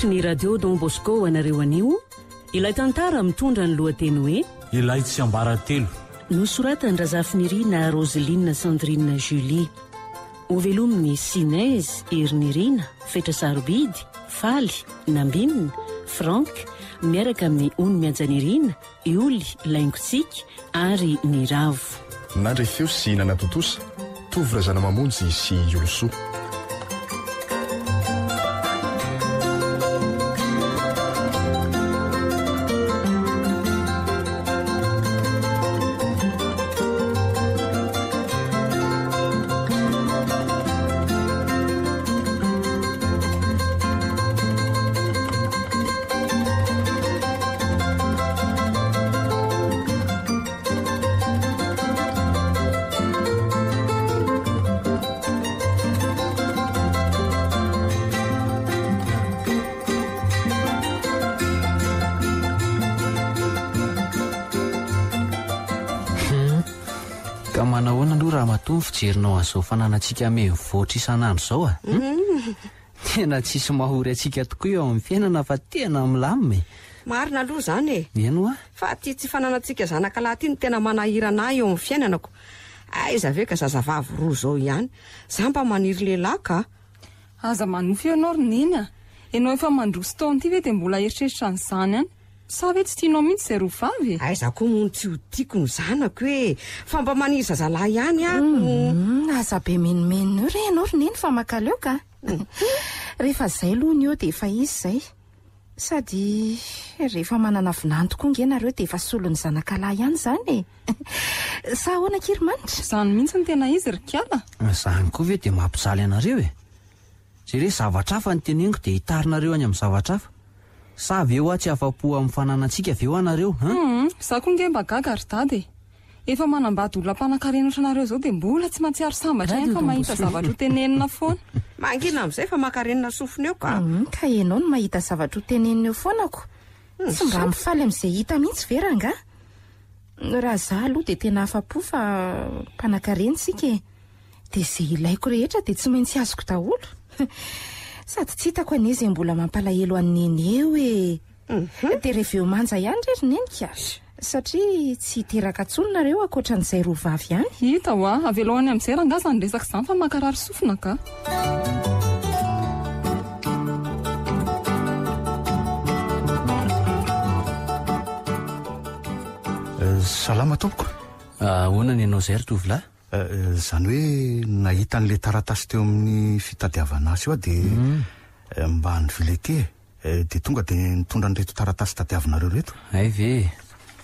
tr ny radio dom bosko anareo anio ilay tantara mitondra ny lohateny hoe ilay tsy ambaratelo nosoratany razafi nirina roselia sandria julie ovelomin'ny sinezy herinirina fetra sarobidy faly nambinina frank miaraka amin'ny ono mianjaniriana ioly laingotsika ary niravo nandrafeo sy nanatotosa tovy razana mamonjy sy olosoa jerinao azaofananatia m ta iaado aoatena ah, hm? mm. tsisy mahory atsika tokoa eo am'nyfiainana fa teana mlamim marina aloha zany e inoa ah? fa tia tsy fananatsika zanaka laha ty ny tena manahiranah eo am'ny fiainanako aiza ve ka zazavavy roa zao ihany za mba maniry lehilahy ka aza manofy enao ro ninya anao efa mandrosy taony ity ve de mbola eritreritra nyzany any sa ve tsy tianao mihitsy zay roa aizako mono tsy ho tiakony zanakohoe famba maniry zazalah ihany aazabemenimenn mm-hmm. re anaoneaoaehfanana vinany tokoa ngnareo defasolonyzanaah hnahainymihitsn tena izy ah, zany koa ve de mampizaly ianareo e zere zavatra afa ny teneniko de hitainareo any amz sa avy eo ah tsy afapo amin'ny fanana antsika av eo anareoaa mm-hmm. aaana ka mm-hmm. anao no mahita zavatra hotenenina eo fonako mm, tsy mba mifaly ami'izay hita mihitsy verangah raha zah aloha de tena hafapo fa mpanakarenysika e. de zay ilaiko rehetra de tsy maintsy azoko daholo sady tsy hitako ane zany mbola mampalahelo annene e mhm. de rehveo manja ihany nrery nenikas satria tsy hiteraka tsolonareo akotra n'izay roa vavy any hita hoa avelohany amin'izay rangazany resaka izany fa mahakarary sofina ka eh, salama tompoko ah, hoanany anao zay rotovylahy Eh, zany hoe nahitan'la taratasy teo amin'ny fitadiavanazy o a de eh, mba ny vilete eh, de tonga de nitondra nreto taratasy tadiavnareo reto ay ve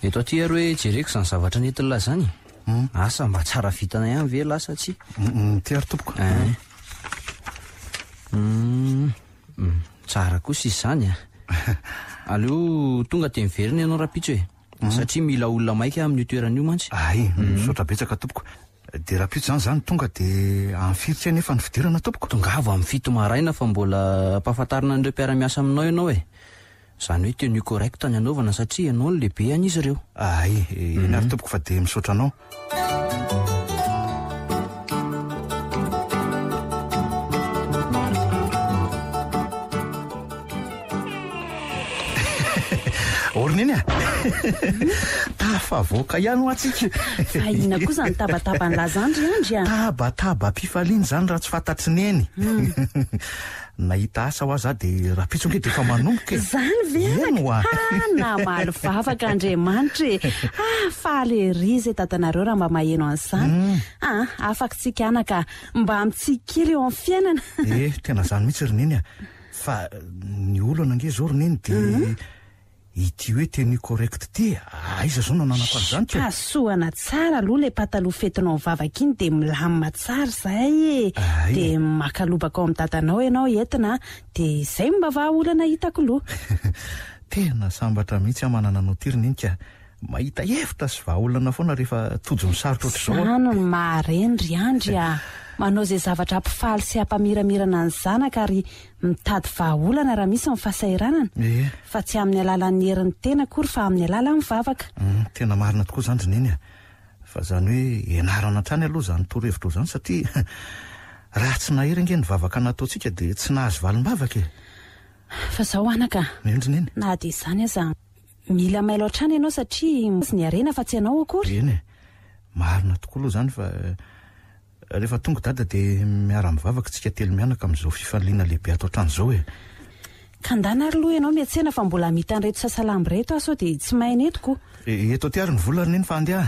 etotar hoe jereko zany zavatra netn zansamba tsaravitana a ve asatsitiary tompoko tsara kos izyzany aaleo tonga de miverina ianao rahapitso hoe hmm. satria mila olona maika amin''io toeran' io mantsy ay hmm. sotra betsaka tompoko de raha pitso zany zany tonga de ain'firitra ny nefa ny fidirana tompoko tongava ami'ny fito maraina fa mbola mpahafantarina an'ireo mpiara-miasa aminao ianao e zany hoe teno i correcta ny anaovana satria ianao no lehibe any izy ireo ahay mhm. eno ary tompoko fa de misaotra anao orina iny a fa voka ihano hatsika fahina koa zany tabataba n'laza anydry adry atabataba mpifaliny zany raha tsy fantatri n eny hmm. nahita asa ho e. ah za de rahapitso ngeh deefa manonoka zany veeo a namal vavaka andrimanitrae ah fahaleriza tatanareo raha mba maheno an'izany hmm. aa ah, afaka tsika anaka mba mitsik kely eo am'ny fiainana eh tena zany mihitsy roneny a fa eh, ny oloanange zao roneny de mhm. ity hoe teny correcte ty aiza ah, zao naonanako an'izany kpasohana tsara aloha ilay pataloha fetinao mivavaka iny de milanima tsary zay e de makalobaka ao am'ny datanao ianao entina de izay mmba vaha ola nahitako loha tena sambatra mihitsy ah manana naoturina inyka mahita hevitra sy vahaolana foana rehefa tojony sarotra oatr zaendaa zay zavatrapia y ampaiaananyaa armitady vahaona rahamisy fhaaitsyamn'ny alalanyheiny teoyfa amin'ny eh. alalatena mm, marina tokoa zanrnenyafa zany hoe enarana trany aloha zany torohevitra zany saiahtsy aheingeny avaa natoa dty ahazoimbaedrena a mila mai lo atrany ianao satria zy ny arena fa tsy anao akoryeny e marina tokoa aloha zany fa eh, rehefa tongo dada de miara-mivavaka tsika telo mianaka ami'izao fifanliana lehibe ataontran'izao hoe ka ndanary loha ianao mietysena fa mbola mita ny reto sasalamy reto ah sao de tsy mahaina etoko eto tiary ny volanna eny fa andeha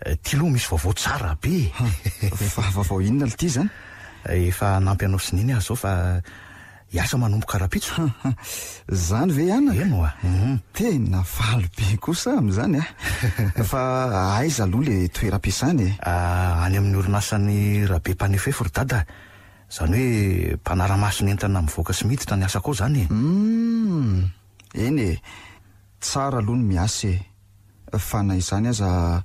Eh, ty loha misy vaovao tsarah be favaovao inona la ty zany eh, efa nampy anao sininy ah zao fa iasa manombo karapitso zany ve anakaenoa ah. mhm. tena valo be kosa am'zany a ah. fa aiza aloha la toeram-piasany e any amin'ny orinasan'ny rahabe mpanefefory dada zany hoe mpanaramaso nentana mivoaka sy miditra nyasakao zany eu hmm. eny e tsara aloha no miasye fa na izany aza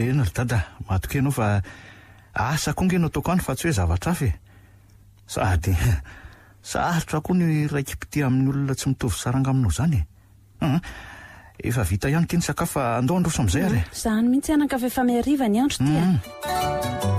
ena eh, ry dada matokoho ianao fa asa koanga nao tokano fa tsy hoe zavatra afa e sady sarotra koa ny raikipitia amin'ny olona tsy mitovy sarangaminao zany e u efa vita ihany ke ny sakafo fa andao androso amn'izay ary eh zany mihintsy hanankaveefa meariva ny andro tia hmm.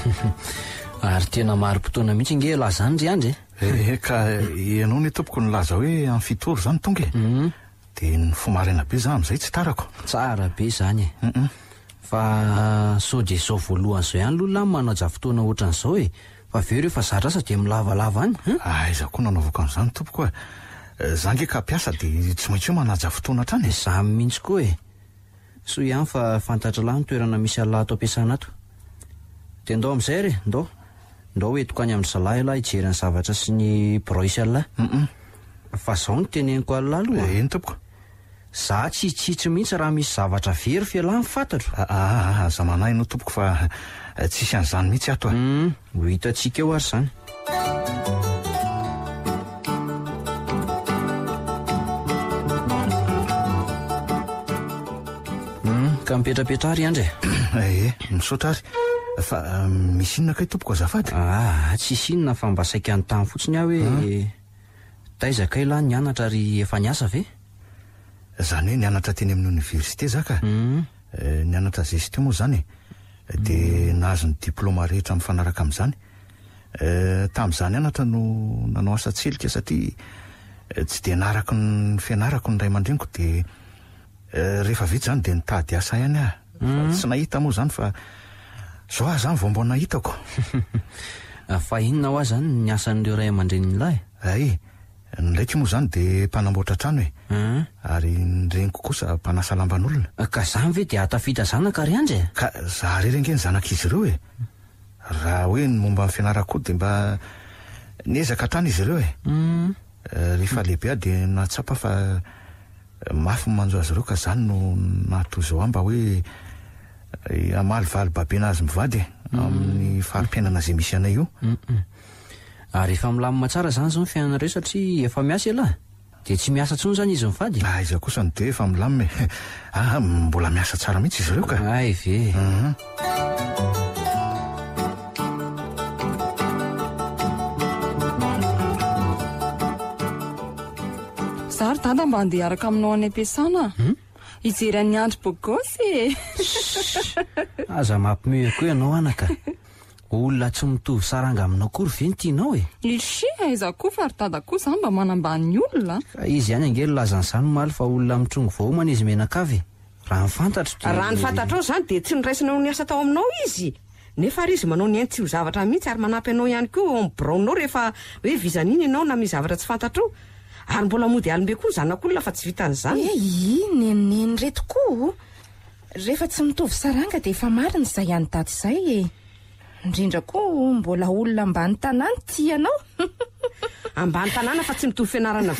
ary tena maropotoana mihintsy nge e. eh, eh, laza any ry ah, andry e kaianao ny tompoko nlazahoe eh, aiito zanoga ae za azay t aae anodaoalonzao anylohnany manajaotoana'zao eaer fa zatra sade milavalava ayazakoa nanaovaka 'zanytomoa nge kaias d tsy maintsy hoe manajatoana htrany e. ay itskoa eso iny fafantatrala nytoerana misy ala ato mpiasanato de ndao amn'izay re ndao ndrao oetoko any amindry zala ilah hijeryany zavatra sy ny broise allahy uu fa zaho ny teneniko allahylohaeno tompoko zah tsiitsitsy mihitsy raha misy zavatra very fealah ny fantatro aaa aza ah, ah, ah, manahy no tompoko fa eh, tsisy an'izany mihitsy ato am mm. ho hitantsika eo ary zany u mm. ka mipetrapetra ary iandry e eh, ee eh, misotra ry fa euh, mis inona kay tompok zaady ah, tss inona fa mba saiany tany fotsiny ah hoetaizakaylah nyanatra arena eyhoatey amin'yivea hmm. euh, tadhaznhera fanam'tam'zananoanao aateia ay de nra ndrenikod deadaaiayah sy nahita moa zany fa zao aho zany vaombonahitakono ah, o zanasn'reandrennayndraiky moa zany demanambotra trano ear nreniko kosampanasa amban'olona ah, y ve datt akzarerengeny z'zreoeh hooba fiara ko demb nkatanizreo eheehibe hmm. eh, ah denatapafaafy mano azy reo ka zany no nato a mba hoe Eh, amalivaly babena azy mivady e amin'ny faripiainana zay misy ana io mm, mm. ary ah, efa milamima tsara zany zao ny fiainanareo satria efa miasa alahy de tsy miasa ntsono zany izy mivady aiza ah, kosany de efa milamimaa ah, mbola miasa tsara mihintsy izy reo ka ay ve mhm. zary tada mba ndeha araka aminao any ampiasana hmm? hijeran'ny andro bokosyeamaaainooy enyaaeii aizako fa ry tadakoho zany mba manamban'ny olaiy age anya onaitrog raha ny fantatr ao zany de tsy noraisinao ny asa tao aminao izy nefa ry izy manao nyaintsy ho zavatra mihitsy ary manampy anao ihany koa mi broonao rehfa hoe vizaniny ianao na mizavatra tsyftaro ary mbola mody alimbe ko ny zanak'olona fa tsy vitany zany eh, i nenenyretokoa rehefa tsy mitovy saranga deefa mari ny zay any dat zayindrindra e. koa mbola olona mbany tnàny taotsya amin'ny nnaaarahzoratmin'ny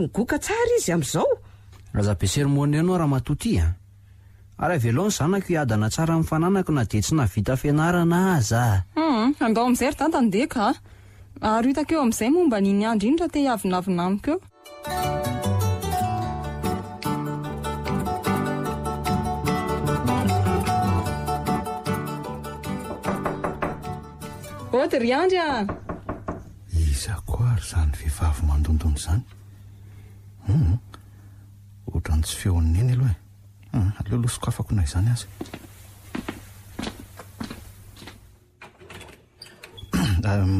nfknga raizy am'zao aha zah besery mone nao raha matotya araha velohny zanako hiadana tsara minnfananako na de tsy navita fianarana aza ah um andao ami'izay ry tantandehaka a aro itakeo amin'izay momba niny andro iny ra te hiavinavinaniko eo oht ry andry a izako ary zany fihvavy mandondony izanyhu hmm, hmm. oatrany tsy fehonineny aloha e ale losiko afako na zany azy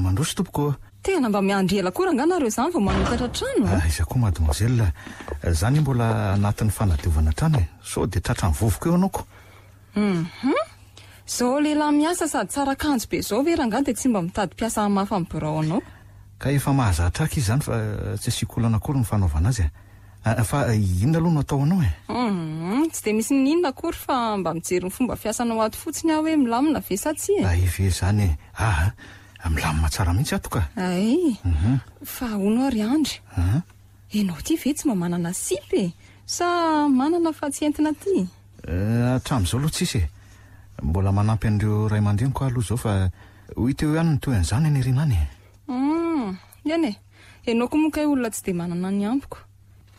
mandroso tompokmb a nga anva izakoa mahady moazel zany o mbola anatin'ny fanadiovana trano e sao de tratrany vovoka eo anaokoao mhm. zao rha ngan detsy mba mitadyasamhafambra ka efa mahazatraka izy zany fa eh, tsy siko olanakory ny fanaovanazy a e. Ah, fa eh, inona aloha no ataoanao e eh? mhm, tsy de misy n inona kory fa mba mijery nyfomba fiasana oato fotsiny eh? ah hoemilaina ve s ty mhitsodaot ve tsy mba maaieaaafa tsy entina tyaa'zao loh tsi ebola maampy andreoay mandenyko ah aloha aoho teo ianny tonzany yaian e anao ko mokahy olona tsy de maananko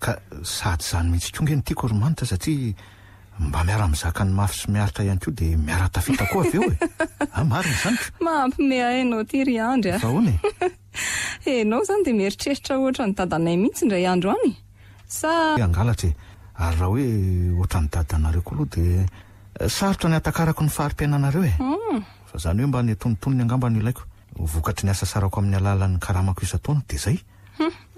ka saty zany mihitsykongeny tiako romanitra satia mba miara-mizakany mafy sy miaritraiany ko demiaratatao eoe ah, mariny anmaampymanotr andro ah. e? aoneenao eh, zany de mieritreitra otrany adnaymiitsyndrayaroany aaah e. oenaoooadsarotra eh, ny atakarako ny faharipiainaareoe aye mban ttonnyanamaaiao y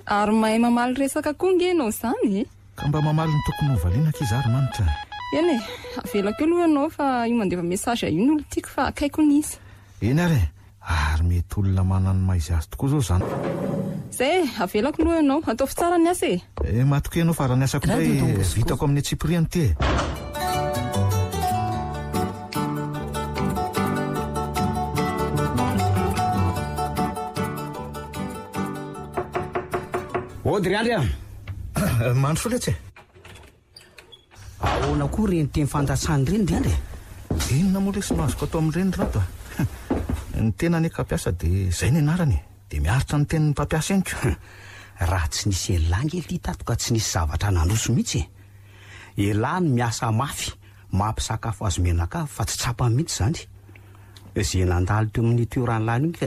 ary mahay mamaly resaka koa nga anao zany e eh? ka mba mamali ny tokony nyvalinaka izy ary manitra ela e avelako oaloha ianao fa io mandeva-message io ny olo tiako fa akaiko n'izy eny ary e ary mety olona manany maha izy azy tokoa zao zany zaye avelako noho ianao atao fitsara ny asy e e eh, matokoeianao fa raha niasako mbay vitako amin'ny tsiprin ty odry andry a mandro soa letsy e ahoana koa reny te myfantatsany reny de andry e inona moalaesy mazoko atao amin''ireny ratoa ny tena an akapiasa de zay ny anaranye de miaritsa ny teniny mpampiasa enyko raha tsy nisy alah ngely tatoka tsy nisy zavatra nanroso mihitsy e elahy ny miasa mafy mampisakafo azo menaka fa tsy tsapany mihitsy zany za nandaly teo amin'ny teo rahny lany iny ka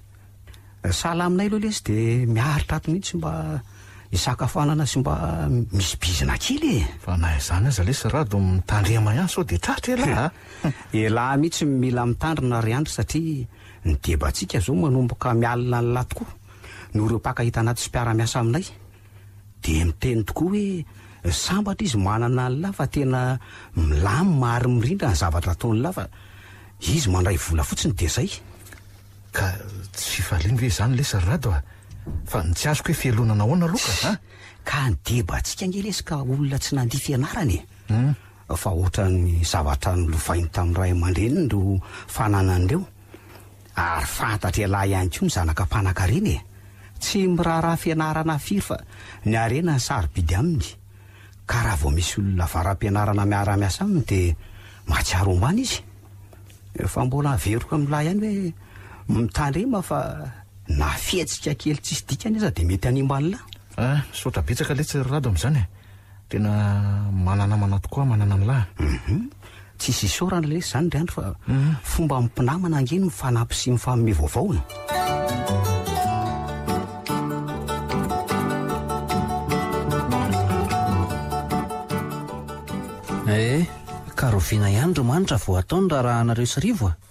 sala aminay loha lesy de miaritra ato mihitsy mba isakafoanana sy mba misy bizina kilyeohihitsi e. ah? indrdrtaomaboka mialina nlah tokoanoho reoakahitanaty sy mpiaramiasa aminay de miteny tokoa hoe sambatra izy manana nlay fa tena milamy mary mirindra ny zavatra tonylafa izy mndrayvola fotsiny de zay ka tsy faliny ah? hoe ah? zany lesaryradoa hmm? fa ntsy e. azoka hoe fialonana hoana lokaalekaolona t afany zavatra nylovainy tami'nray man-drenrofaaanrerfnla hanyo nzanakaaaayyihahfa aaiyaholonaaram-pianrana miaramiasa amnyaiaobanfamboaverika mlah hany hoe mitandrema fa nafiatsika kely tsisy dikana za de mety hanimba anylahy a ah, saotrabetsaka letsy ryrado amin'izany e tena manana manaty koa manana amilahyuum mhm. tsi mhm. sy saorana lesy zany raandro fa fomba mimpinamana angeny mifanampi si mifamome vaovaona ee eh, ka rovina iandro manitra vao ataonyraha raha anareo srivoa e.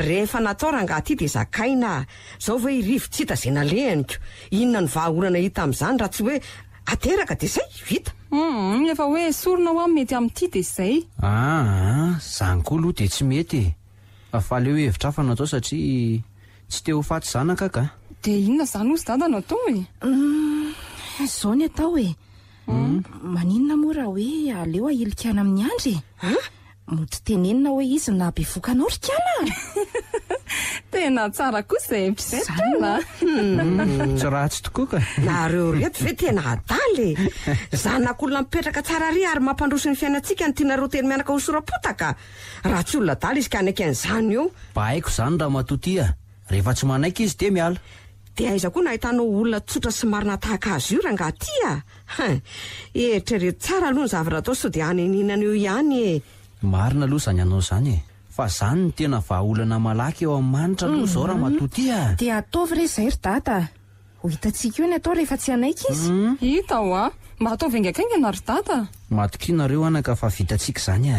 rehefa nataorangah ty de zakaina zao vao irivo ts hita zay nalehinyko inona ny vaaorana hita am'izany raha tsy hoe ateraka de zay vita um efa hoe sorona ho ami mety amin'ity de zay ahah zany koa aloha de tsy mety e fa aleoho e hevitra afa nao atao satria tsy te ho fatsy zanakaka de inona izany ozy datanao tao e mm, zao ny atao e mm. maninona moa raha hoe aleo aelikana amin'ny andry ea ah? moty tenenina hoe i na be vokanoaat aevtzaytsy raha tsy tokoaka eoaon ayampo nyaiat ntianao teny ianaka hsoraaha tsy olona dal izy ka anaiy an'zny eo mbahaiko zany raha matoti a rehefa tsy manaiky izy de miala de aiza koa nahitanao olona tsotra sy marina tahaka azy io rahangaty ah eritraret tsara aloha ny zavatra atao so de anenenana eo ihanye marina aloha zany anao zany e fa zany ny tena vahaolana malaka eo amin'ny manitra aloha zao raha mhm. matoty e. a de ataovy re zay ry data ho hitantsika eo ny atao rehefa tsy anaika izy mhm. hita ho a mba ataovy ainga akainga na ry data matoka inareo anaka fa vitantsika zany e.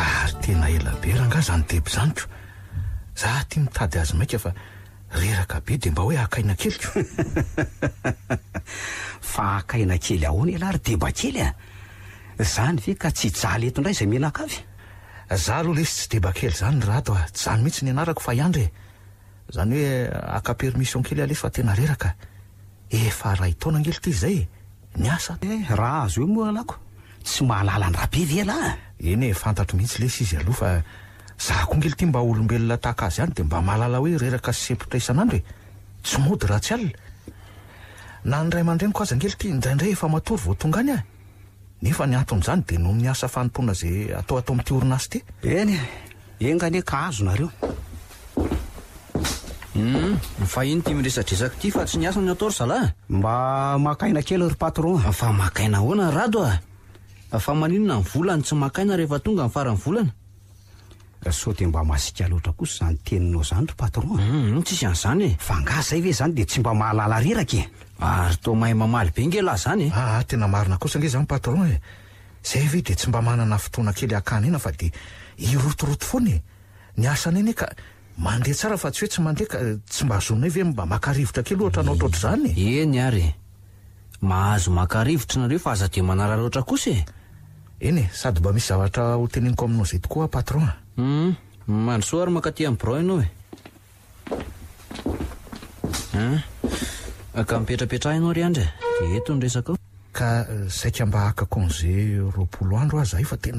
ah ary tena elabe rahangaha zany debo zanyto za tya mitady azy mainka fa reraka be de mba hoe akaina kelyko fa akaina kely ahoany alahy ry debakely a zany ve ka tsy jaletondray zay mihnakavy za alohala izy tsy debakely zany n rato a tsjany mihintsy nianarako fa iandra e zany hoe aka permission kely aley fa tena reraka efa raha hitaona angely ty zay e. ny asa toe raha azo hoe moa alako tsy mahalala andraha be vela iny e fantatro mihitsy lesy izy alofa zah koa ngely ty mba olombelona tahak azy hany de mba mahalala hoe reraka potrainanroeoyarene tandrayaoryofnatn'zany de no myasa fanompona za ataoatao am'tyorin ay tyeny engane ka azo nareoainy hmm, ty midresadreak ty fa tsy nasantory amb makaina kely rypatron aanaaavan syaana atoa a sao de mba masika loatra kosy zany teninao zany ry patron eh? hmm, tsiisy an'zany ea eh. ngazay ve zany de tsy mba mahalalaeraka eh. ry t mahay mamaly be nge lah zanyeainaosage zanyad baey notot e sarafa tsy hoe tsy mandeaka tsy mba azonna ve mba maivotra ke loatra anao traorzan eny ary mahazo makarivotra nareo fa aza de manara loatra kos e eny e sady mba misy zavatra hoteneniko aminao zay tokoa patronam hmm, mandro soa ary makati amy bro anao e k miperaperahanao r andry eaimba haao nzay roapolo androaaa io tah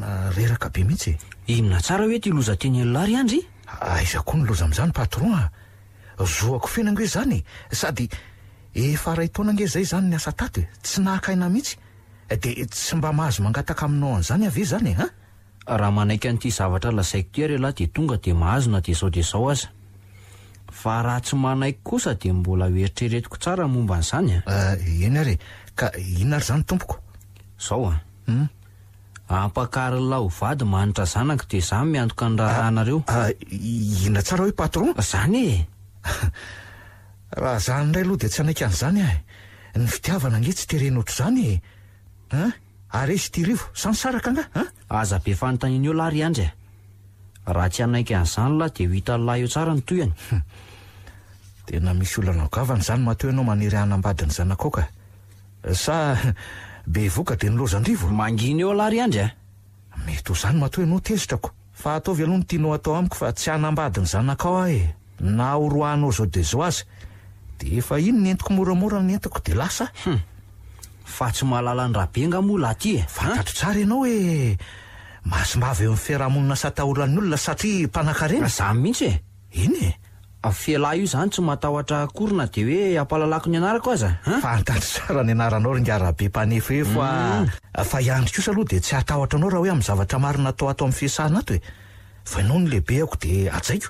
andaizaoa nloza m'zanyton feag hoe zage ay za de tsy mba mahazo mangataka aminao an'izany av e zanye a raha manaika an'ity zavatra lazaiko tyareo lah de tonga de mahazona de zao de zao aza fa raha tsy manaiko kosa de mbola oeritreretiko tsara momba an'izany a ena eh, ary ka inona ry zany tompoko zao aum hmm? ampakaryla ho vady manitra zanako de za miantoka ny raha anareo ah, ah, inona tsara hoe patron zany e raha zany nray aloha de tsy anaika an'izany ah ny fitiavana nge tsy terenoatr zany e. en ary ezy ity rivo sany saraka nga anazabe fantany eoa and ahynyah h eoaooaeoa adety h zany mato ianao tezitrako a ataovy aloha nytianao ataoamiko fa tsy anambadiny zanakao ah e. aahnao zao de ao azee ino nentiko moramora n entako de lasa hm. fa tsy mahalala ny raha be ngamo laha ty e fantato tsara ianao hoe mahasombavy em fiarahamonina sataor an'ny olona satria mpanan-karena zay mihitsy e iny e falah io zany tsy mahatahotra korina de hoe ampahalalako ny anarako azaa fantato tsara ny aranao narahbepaneo efoafa mm. iandrikosa aloha de tsy atahotra anao raha oe am'ny zavatra marina atao atao am'ny fihasanato e fa ianao no lehibe ako de ajaiko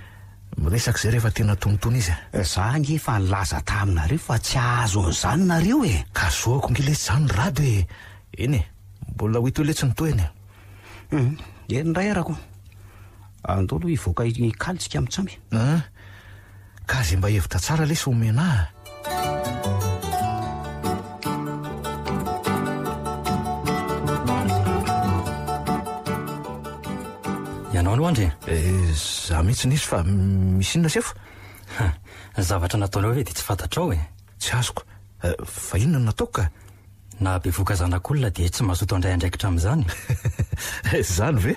miresaka zay rehefa tena tonotono izy a za nyefa nylaza taminareo fa tsy ahazo n'zany nareo e ka zoako nyletsy zany rady e eny e mbola hoeto letsi ny toanyu e. hmm, eny ray era ko andoloh ivoaka kalitsika amitsy amy e am ka azay mba hevitra tsara lesa homena hoandry eh, zah mihintsy n izy fa mis inona sefo zavatra nataondrao ve de tsy fantatra ao e eh. tsy azoko eh, fa inona nataoka na habe voka zanak'olona de tsy mahasoto andray ndraikitrami'izany zany ve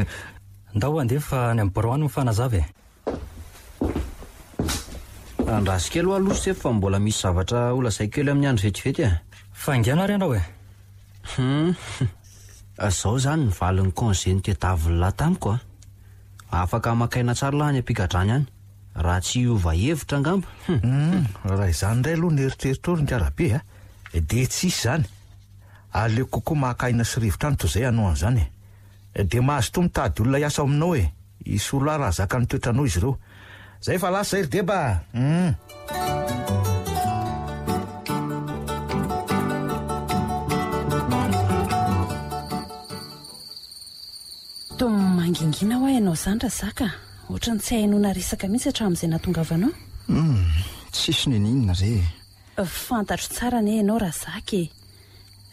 ndahoandefa ny amy brany myfanazava e andrasikeloha loh sefo fa mbola misy zavatra olazai kely amin'ny andro vetivety afa nanareanao ehu hmm. zao zany nyvalin'ny konzenytetavinylahy tamiko a afaka amakaina tsaro laha ny ampikatrany any raha tsy ovahevitra angamba hm. hmm, raha izany inray aloha niheritreritra oro nikarabe a eh, de tsisy izany aleoko kokoa mahakaina syrivotra any to izay hanao an'izany e de mahazo to mitady olona hiasao aminao e eh. isolo ah raha zaka ny toetranao izy ireo zay fa lasa zay rydeba hum ngingina hoa ianao zany ra zaka oatra ny tsy hainona resaka mihitsy atram'izay nahatongav anao hmm, tsisy ne ninona ree fantatro tsara ny ianao raha zakae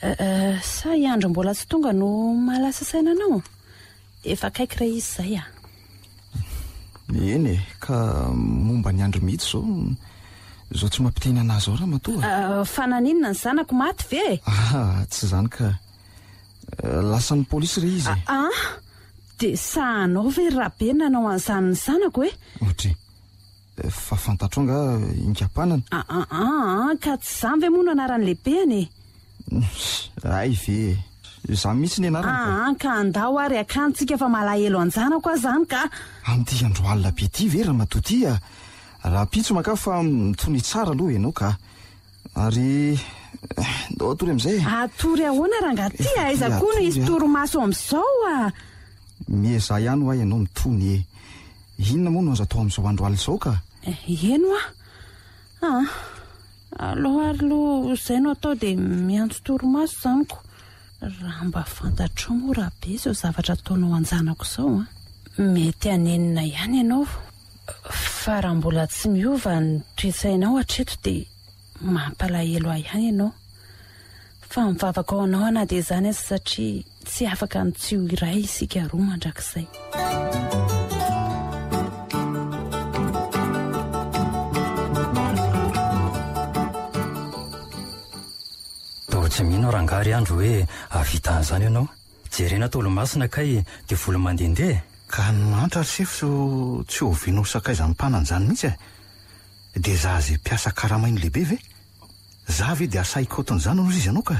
eh, eh, sa iandro mbola tsy tonga no mahalasasaina anao efa kaiky rey izy zay a eny e ka momba ny andro mihitsy zao zao tsy mampitehinanazy ao raha matoa eh, fananinona ny zanako maty veeah tsy zany ka lasa ny polisy re izy e. ah, ah? de saanao ve rahabenna anao anzanyny zanako e? oenai eh, eh, ah, ah, ah, ka tsy zany ve moa no anaran'lehibeanyeay e mits aaka andao ary akantsika fa malaelo anjanakoa zany kaanandroalna be ty ve rahamaohito mankfa miony aohaaaodatryamzayatory eh, ahoana raha ngatya aizakoa no iztoromaso amzao a miezaha ihany ah ianao mitony eh inona moa no azo atao amin'izao andro alo izao ka eno eh, aah aloalo izayno atao dia mianjo toromaso izanyko raha mba fantatroo moa raha be izao zavatra ataonao anjanako izao a ah. mety anenina ihany ianao fa raha mbola tsy miova ny toetsainao hatreto dia mampalahelo ah ihany ianao fa mivavaka ao anao ana dia izany azy satria tsy afaka nitsiho iray isika roa mandrakizay to tsy mihino rangary andro hoe avitanyizany ianao jere na tolomasina kay dia volo mandehandehae ka nomantra ry sefoso tsy hovino sakaizanympanany izany mihintsy a e. dia za zay mpiasa karahamain' lehibe ve za ve dia asaiko hoton'izany anozy izy anao ka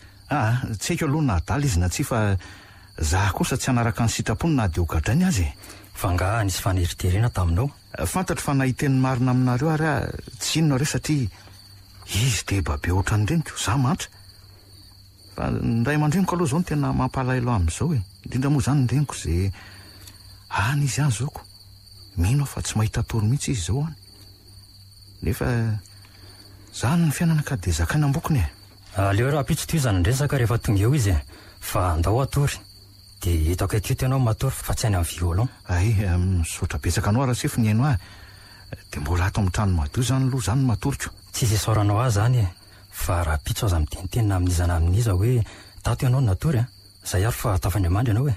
aa ah, tsy haiko aloha nahdala izy natsi fa za kosa tsy anaraka ny sitrapony nahdoatrany azy fanga e. nisy faneriterena taminao fantatr fanahiten arina aminareo ary ah, ts inonareo ebe anrenikay madrenikoaloha zaon tena mampahaailo azaoroaenif tsyahiaoihitsy nyfiainaak de zakany ambokony e. Ah, leo eraha pitso tio zanandraisaka rehefa tonga eo izy e fa andao atory de itako ako toanao n matory fa tsy hainy amin'ny violon ay misaotra betsaka anao araha sefo gnyhaino ahy de mbola ato amin'trano madoo zany aloha zany n matoryko tsy izay soranao ah zany e fa raha pitso aoza mitenitenina amin'izana amin'iza hoe tato ianao nonatory an e. zay ary fa atafaandriamandry anao e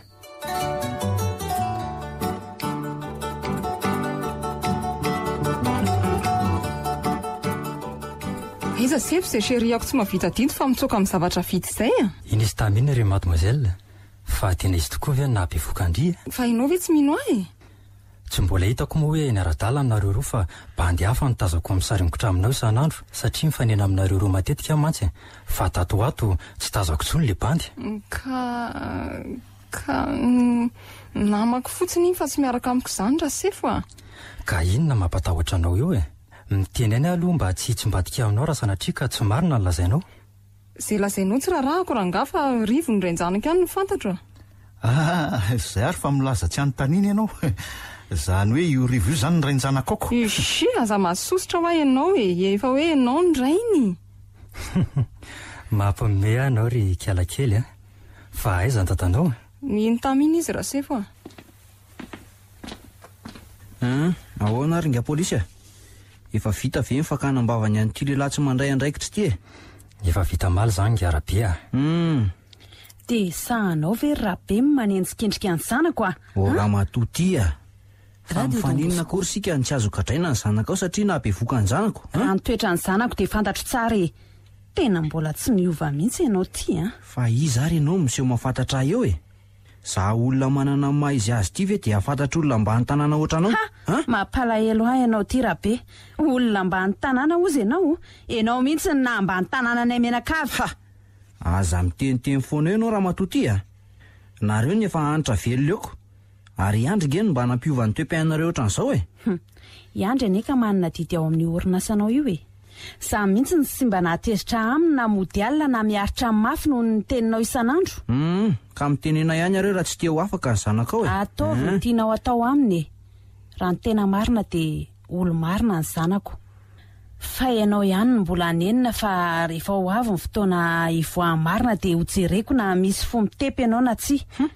zasefo ay eriako tsy mahaitadifmika triyii tinnyremadmoiena izy tokoa vy na abe vokandriafainao ve tsy mino a tsy mbola hitako mo hoe niaradalanareo rofa bandyhafany tazako msarinkotraminao iaandro satria mifanena aminareo romaeiamattattsyaao tny l a fotsiy iny fa syirk oya inonah miteny any aloha mba tsy htsymbadika aminao rahasanatrika tsy marona ny lazainao zay lazainao tsy raharahako raha nga fa rivo nrainjanako ihany no fantatro ah a zay ary fa milaza tsy hanontaniny ianao zany hoe io rivo io zany nyrainjanakako isy aza mahasosotra ma ianao eefa hoe anao nyrainy mampiomey ah anao ry kilakely a eh? fa aiza nytatanao ino tami iny izy raha sey fo a u ahoana ry ngy apolisya e? efa vita ve nyfa kanambava ny anyity lehilahy tsy mandray andraikitsy ti e efa vita maly zany garabe ah um de sahanao ve ry raha be ny manenjikendrika ny zanako ah oraha matoti a famifanenina kory sika ny tsy azo katraina ny zanako ao satria na be voka ny zanako raha ny toetra ny zanako de fantatro tsara e tena mbola tsy miova mihitsy ianao ty a a izar anaomehoa za olona manana nymaha izy azy ity ve de afantatra olona mbany tanàna ohatra anaoa an mampalahelo ahy ianao ty rahabe olona mba ny tanàna ozy ianao ianao mihitsy ny na ambany tanàna anay menakavy fa aza miteniteny foana eo anao raha matoty a nareo nyefa ahanitra velonaeoko ary e? hm. iandry geno mba nampiovany toem-piaininareo ohatra an'izao ehum iandry an eka manina didy ao amin'ny horina sanao io e zay mihitsy ny sy mba nahatezitra aminy na mody alina na miaritra min'ny mafy noho ny teninao isan'androum hmm, k mitenena ihany areo raha tsy tia ho afaka ny zaa ao eaovny eh? tianaoataoaminye raha no tena aina deolo aina ny zaak a iaao ihany no mbola nenina fa rehefa ho vy ny fotoana ioan marina de hojereko na misy fomitepy ianao na tsi hm?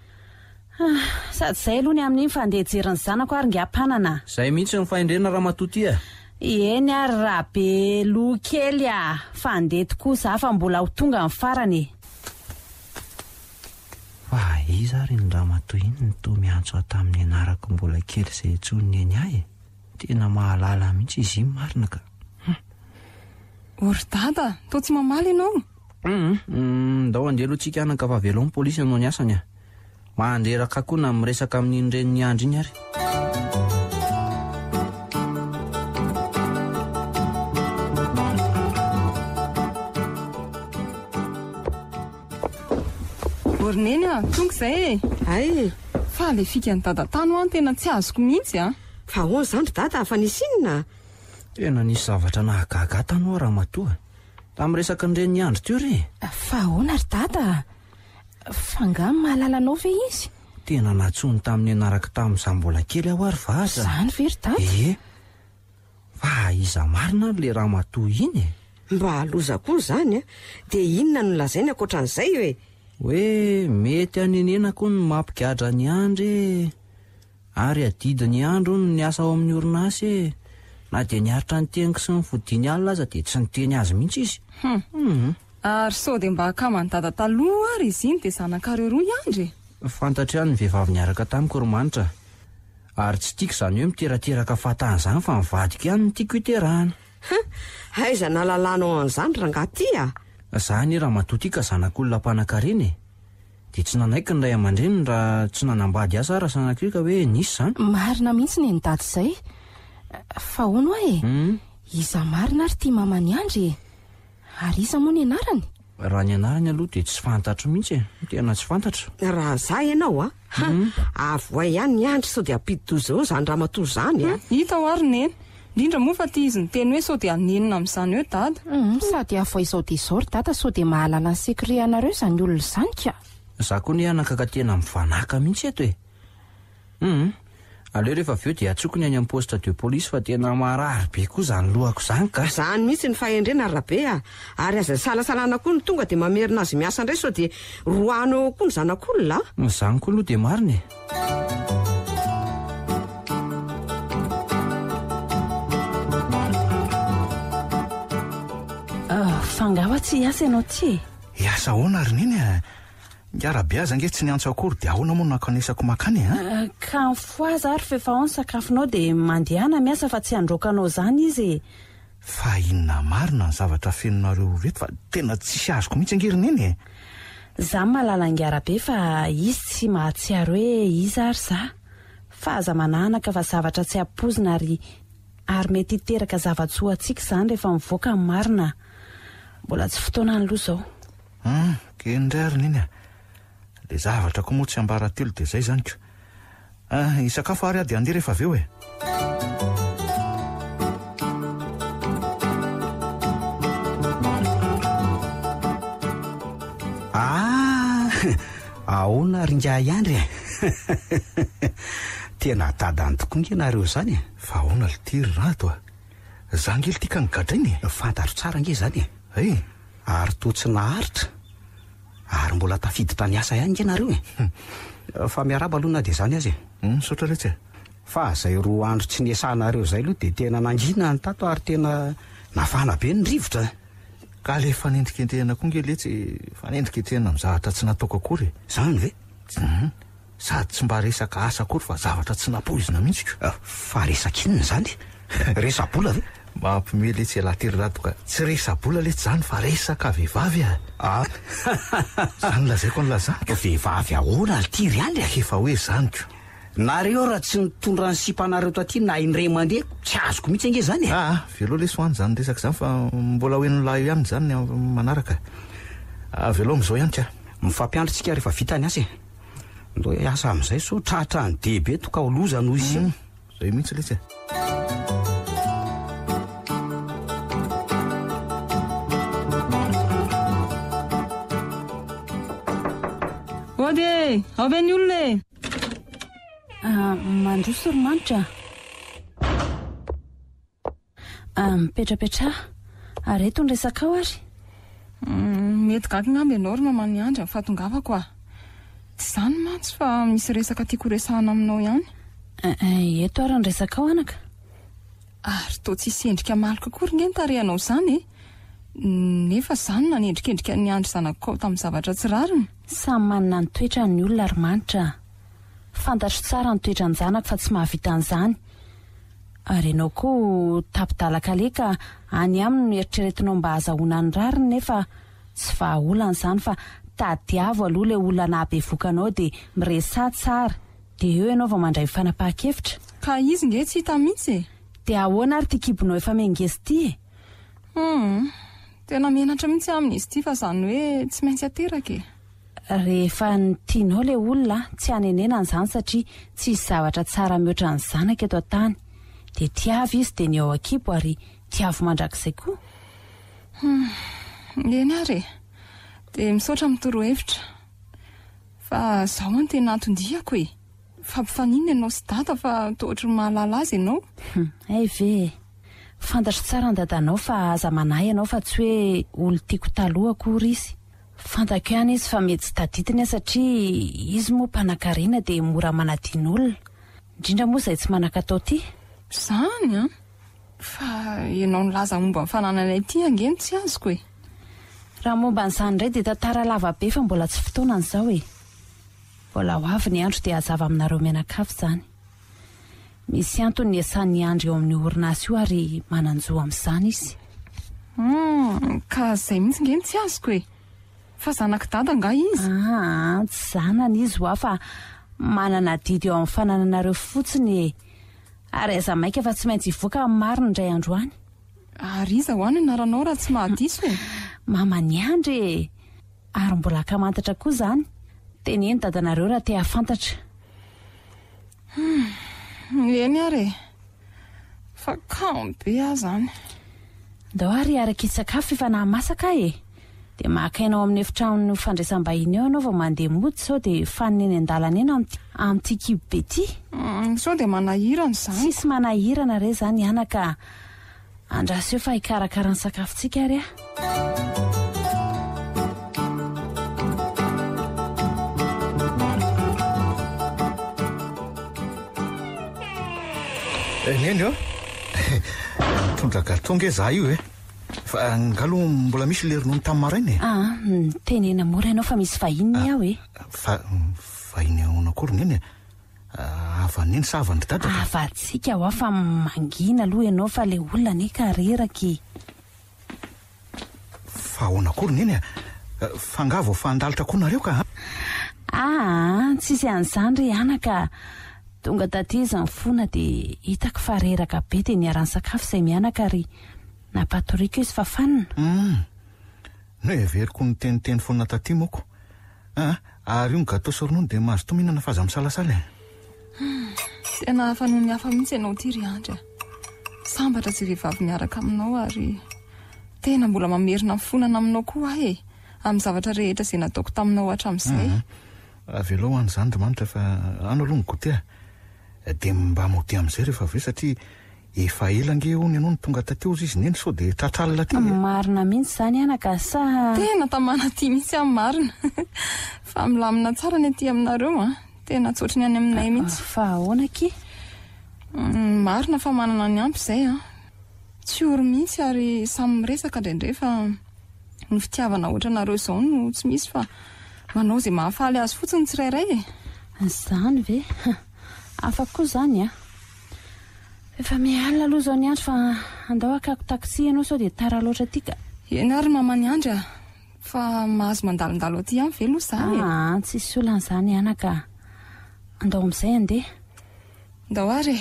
ah, sady izay alohany amin'inyn fandehjerny zano ary ngy amanaizay ihitsy no fahidrenna rahaata eny ary raha be loha kely a fa ndeha tokoa zah fa mbola ho tonga min'ny faranye fa izary ny raha matoiny ny to miantso atamin'ny anaraka mbola kely izay tsony any ahy e tena mahalala mihitsy izy iny marina kau ory data tao tsy mamaly ianaou mm-hmm. mm-hmm. da ho andehaloha ntsika anaka fa avelo ny polisy anao ny asany ah mahandrerakakoa na miiresaka amin'inreni'ny andro iny ary orne ahtonkizay e ayea l k n datatan tena ty azok mhits zan ry da isinote isy zavtr ahagagatn ahaaaa m'esk nreny andro teo eha ahaaao eh? e iteatony tamin'ny anaraka taminza bola kely ahoary vaazanye aeai aina la rahaatoa iye mba aloza ko zany e. a de inona nolazai n aran'zay oe hoe mety anenenako ny mampiadra ny andry e ary adidi ny androno ny asa ao amin'ny orinaasy e na de niaritra ny teniko sy ny fodiy alna aza de tsy niteny azy mihitsy izyhuodema naa ai i deaanhiotya ny hoeihananyfa ivadiko ihanynytiako ieha zah ny e raha matoti ka zanak'olona mpanankarenae de tsy nanaiky nyiray aman-dreny raa tsy nanambady aza raha sanakirka hoe nisy izany marina mihitsy ny nydaty izay fa ho no a eum iza marina ary tia mamany andry e. ary iza moa ny anarany raha ny anarany aloha de tsy fantatro mihitsy e mtena tsy fantatro raha zah ianao aa hmm? ava ihany nyandry sao de ampididozo zany raha mato zany a hmm? hita arineny inrindra moafa tiz nyteny hoe sao deaennam'zany eoadah iaoodeahaa eynaza koa ny anaka ka tena mivanaka mihitsy eto e um aleo rehefa av eo de atsoko ny ainy amposte de polisy fa tena mahrary be koa za ny loako zany kaihitsdhazna n tga deina azyandray deokoa ny zanak'olna zany koa aloha de mariny e fanga tsy aa ianao t e? iasa hona rinenya iarabe aza nge tsy niantso akory di ahoana moano nakanesako makanye a ah, ny oaza ayfefa hao ny akaonao dana miasa fa tsy andranao zaniinona e. marina ny zavatra fenonareo reto fa tena tsisy azoko mihitsy angerinenya ny aala nyrae faizy tsy mahaiay hoei a akfzvt a i-hh mbola tsy fotoanany loha zaohum ah, kendrarina iny a le zavatra koa moao tsy ambaratelo de zay zanyko ah, isakafo ary ady andy rehefa aveo e ah aona riindgah iandry e tena atada any tokoainga ianareo zany e fa ahona lotiryrato a za ngely tiaka nygatra inye fantaro tsara nge zany e. a eh, ary totsy naharitra ary mbola tafiditra nyasa ihay g inareo e eh? hmm. eh, fa miarabaloha na de zany azyeoe t ya andro tsy nahna ay aloha detenanangina ny tato ary tena afana be nyrotrk le fanenditehna koa ngeletyfaneria tena m zavatra tsy nataoko aory zany vesady tsy mba aa oryfa zvatra tsy naoizna mihitskoinnyzny ve mmpeeahiy letsehiaeor rah tsy iondrany ianareo tat na indre mandeh tsy azoko mihitsy ange zanyeloh e. ah, le oanzarefamboaoenolaazanomzao ah, mifampiandro tsika rehefa vitany asasaamzay so tratrany deibe toka ozano mm, zaymihitsy letsya avy ny olona e manjoso ry manitra ah, mipetrapetraha ary eto nyresakao ary mm, mety gakinamby anaory mamany andra nfahatongafako a tsy za ny mantso fa misy resaka tiakoresahana aminao ihany eh, eh, eto ary nresakao anaka ary to tsiisendrika maly ko korynaenotarehanao izany e nefa izany na nendrikedrika ny andry zanaky ko tamin'ny zavatra tsy rarinysamy anna n toerany olona maita tanoe ny zanafa tsy ahavin'ayiaaokoapialaka eka ay anoeritrretinao mba azahona ny rariny nesy haoln'zanyfaia aoha la oloaahbeaaoaoayahaez ge thiiahoana aytinao ee tena minatra mihintsy amin' izy ty fa izany hoe tsy maintsy aterakae rehefa ny tianao lay olona tsy hanenenany izany satria tsy sy zavatra tsara mihoatra ny zanaka eto an-tany dia tiavy izy dia ny eo akibo ary tiavy mandrak'izay koah hmm, eny ary e dia misotra mitoro hevitra fa zaho no tena atondihako e fampifaninna ianao sy data fa tootra ny mahalala azy ianao hmm, ave fantatro tsara ndadanao fa aza manahy ianao fa tsy hoe olo tiako taloha kory izy fantako ihany izy fa mety tsy tadidiny ah satria izy moa mpanan-kariana dia mora manadin' olona indrindra moa izay tsy manaka ataoty izany a fa ianao nolaza momba nyfanana nay ty angeny tsy azoko e raha momba n'izany indray dia tantara lava be fa mbola tsy fotoanan' izao e mbola ho avy ny andro di azava aminareo mianakafo izany misy antony ny asan'ny andry eo amin'ny horina azy io ary mananjoa amin'izany izyum hmm, ka zay mihintsy ngany tsy azoko e fa zanak' dadanga izya ah, tsy zanana izy ho a fa manana didy eo amin'ny fanananareo fotsinye ary aiza maika fa tsy maintsy hivoaka n'ny mariny indray andro any ary iza hoany anaranao raha tsy mahadiso e mama ny andra e ary mbola akamantatra koa izany tene ny dadanareo raha tehafantatra hmm. eny ary fa kaombe ah zany dao ary araky sakafo ifa nahamasaka e de makainao amin'ny efitrahon no fandraisam-bahiny eo ianao vao mandeha moty sao de fanineny an-dalana eno am amin'yitia kibo be ty mm, sao de manahirana zan ytsi sy manahirana re zany anaka andrasy eo fa hikarakaran'ny sakafontsika ary ah nendreeo oh. tondrakatonga e zah io e fa ngaloha mbola misy lerono no tamin'y marainy e a ah, ntenena hmm, mora ianao fa misy vahinony aho e eh. fa hmm, vahiny hoanakoryna eny a ah, avaneny saavandry dadraavantsika ho afa mangina aloha ianao fa le olona ne ah, ka reraky fahhoanakoryny eny a fangava fandalitra koh nareo kaa aha tsisy an'zandry anaka tonga taty iza ny foana de hitako fahreeraka be di niarany sakafo izay mianaka ry napatoriako izy fafanina hmm. nooe veriko ny teniteny fonina tati mokoary ah, io ny gtasoronono de mahazotomihinana fahza misalasalahhitsaohinabinao amzehetra zay nataoko taminao taay hmm. avelo any zany ry manitra fa ano lomkotia de mbamodi amin'izay rehefa ave satria efa elange o ny anao ny tonga tateozy izy neny sao de tatralina tymaina mitsy zany naaaeatamanaty mihitsyymaina familamina tsara ny aty aminareo a ah. tena atsotriny any aminay mihitsya mahaaz otsinytsiraiayne afa koa izany a ah. ehefa mialina aloha izao ni andry fa andao akako taxi ianao zao de tara loatra aty ka enary namany andryah fa mahazo mandalondalo ty any velo izanya ah, tsisy olan'izany anaka andao amin'izay andeha ndaoary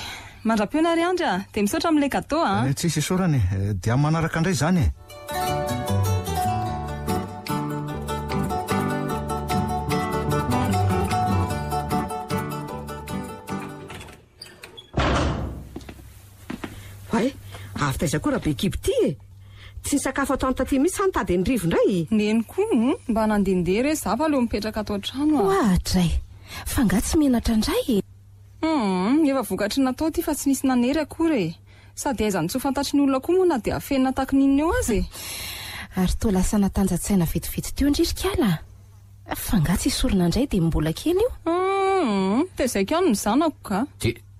mandrampeoanary andry a ah. de misaotra amila gatea a eh, tsisy soranye eh, dia manaraka indray zany e eh. avi taizakoaraha be kiby ity e tsy nysakafo ato ny taty mihitsy sa no tady enyrivo indray e. neny koa hm? mba nandendera zafa leo mipetraka atao n-trano a hoahdray fa nga tsy menatra indray um efa vokatry natao ty fa tsy nisy nanery ko rye sady aizany tsyofantatry ny olona koa moa na de afenyna takininna eo azy e ary to la sanatanja-tsaina vetivety to ndririk ala fa nga tsy hisorina indray de mbola kely iom hm, de zayk ano ny zanakoka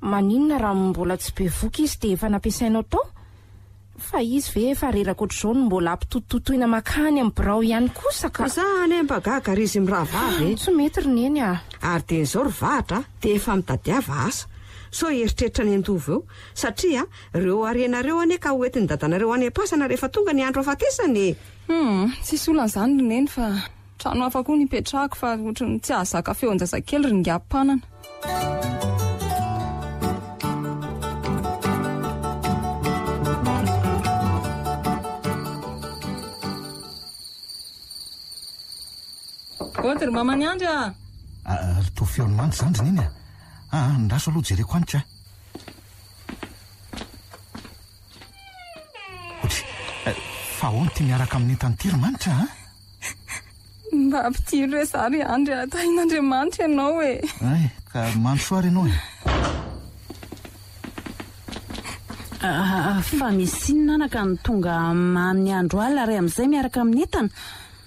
maninona raha mbola tsy bevoka izy de efa nampiasainao trao fa izy ve efarerak otr'zao no mbola ampitotitotoina makahny ami'ny br ihany kosa kaze mbazmhtsy mety rneyohoeitrerir n a anek oetnyao any a eheftoa n andro a e. hmm, tsisy olan'izany roneny fatrano afakoa ny perahako faotrny tsy ahazaka feo anjazakely ry nngappanana ohatery ma many ah, andry ahrtofeon'nymanitry zandryny iny a aa ah, nraso aloha jereko anitra a eh, fa hony tya miaraka amin'ny entany tiro manitra an ah? mba ampitiry reo sary andry e, ahtahin'andriamanitra ianao oe ae eh, ka manosoary anao e fa mis inonanaka ny tonga many andro ahla ray amin'izay miaraka amin'ny entana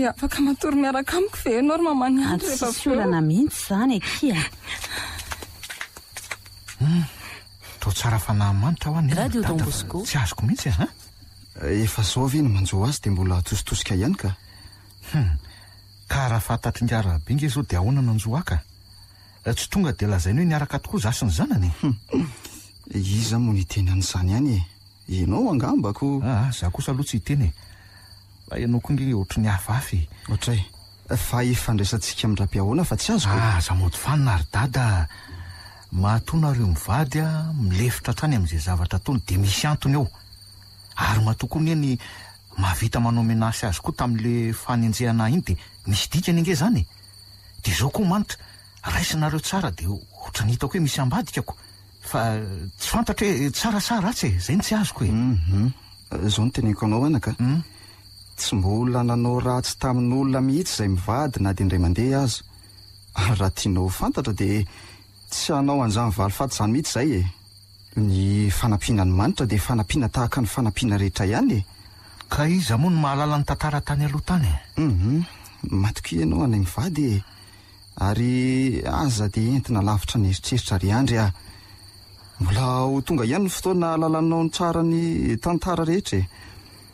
dafakahtory iaakko eaan atao tsara fanahymanitra hoany tsy azoko mihitsy eh, a a efa zao veny manjo azy de mbola tositosika ihany kau hmm. ka raha fantatry niara be inga zao de ahoana manjo aka eh, tsy tonga de lazainy hoe niaraka tokoa zasi ny zanany hmm. iza mony iteny an'izany hany e anao angambako a ah, ah, za kosa alohatsy hitenye ianao koa ing ohatra ny afaf e. ohatra y faifandraisantsika mindrapahona fa tsy azykozamodyfanina ah, ary dadamahatonareo mivadya milefitra htrany am'zay zavatra tony de misy antony aoary mahatokony enyahita manao menasy azykoa tamleaa inyds kny nge zande e. zao koa manitaaiinareo ar deohrnhitako homisy biktsyfanttr hotsarasaatsy e zany tsy azko e mhm. zao no tenako anao anaka hmm? tsy mbola nanao rahatsy tamin'olona mihitsy izay mivady na dia indray mandeha aza ary raha tianao fantatra dia tsy hanao anjayvalyfaty izany mihitsy izay e ny fanampiana ny manitra di fanapiana tahaka ny fanapiana rehetra ihany e ka iza moa ny mahalala n'ny tantara tany aloha tanyeum mhm. matok i ianao anay mivady e ary aza de entina lavitra nyeritreritra ry andry ah mbola ho tonga ihany ny fotoana alala nao ny tsara ny tantara rehetra e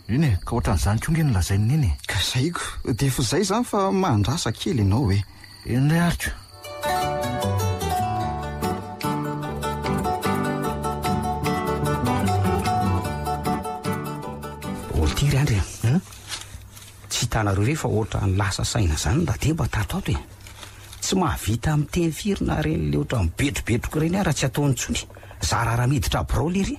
E? iny e ka ohatran'izany konga nolazainn eny e ka zaiko de fa zay zany fa mahndrasa kely ianao hoe en'ilay ariko olotery anydrey hm? tsy hitanareo re fa ohatra ny lasa saina zany da de mba tatoato e tsy mahavita ami'teny firina renylay ohatra nibetrobetroko reny ah raha tsy ataony tsony zaraha ramiditra byrao lery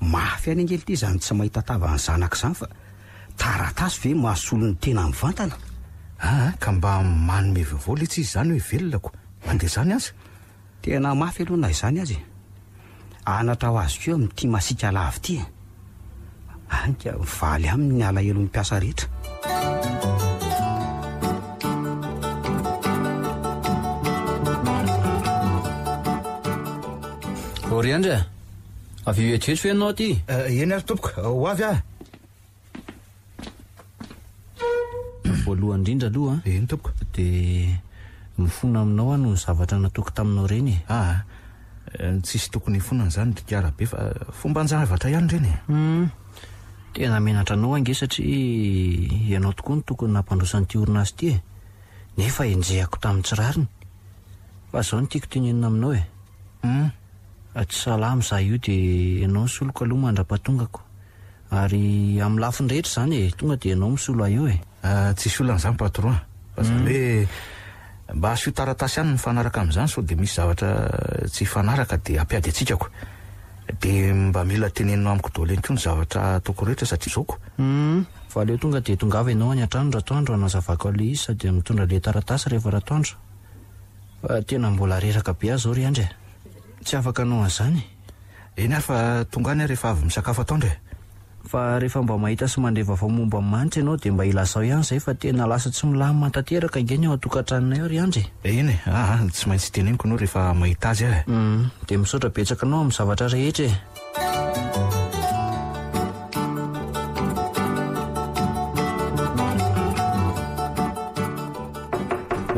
mafy any angely ity zany tsy mahita tavany zanak' izany fa taratasy ve mahasolon'ny tena mni vantana aha ka mba manome vovoly etsy izy zany hoe velonako mandeha zany e. azy tena mafy alohanahy zany azy anatra ao azy keo amin'ity masika lavy ity e. anyka valy amin'ny alahelo mimpiasa rehetra ory andry a avy tsetro hennao ty eh, eno ary tompoka eh, ho avy ah voaloha indrindra alohaan ah. eny tompoko de mifona aminao a ah, no zavatra natoko taminao reny aa ah, eh, tsisy tokony fonany zany dtiarabe fa fomba njanavatra ihany renye u hmm. tena menatra anao ange satria ianao tokoa no tokony nahampandrosan'nyity horina azy ty e nefa enjehako tamin' tsirariny fa zao no tiako tenenina aminao eu hmm. tsy salamy zah io de anao misoloko aloha mandra-pahatongako ary amlafinrehetra zany e tonga de anao misoloa etss olon'zanypatonydonyzavaorehtra satria zaokoaleo hmm. tonga de tngaanao ny aanoratanro nazvakale izy sady mitondra le taratasy rehfa rahatoandroa tena mbola reraka beazao re andry a e. tsy afaka anao an' zany eny ary fa tongany ah rehefa avy misakafo ataondra e. fa rehefa mba mahita sy mandreva vao momba manitsy ianao de mba hilazao ihany zay fa tena lasa tsy milamy mantateraka angeny ao atokantraninay o ry andrye eny e aa tsy maintsy teniniko anao rehefa mahita azy ah e um hmm, de misaotra betsaka anao ami'y zavatra rehetra eh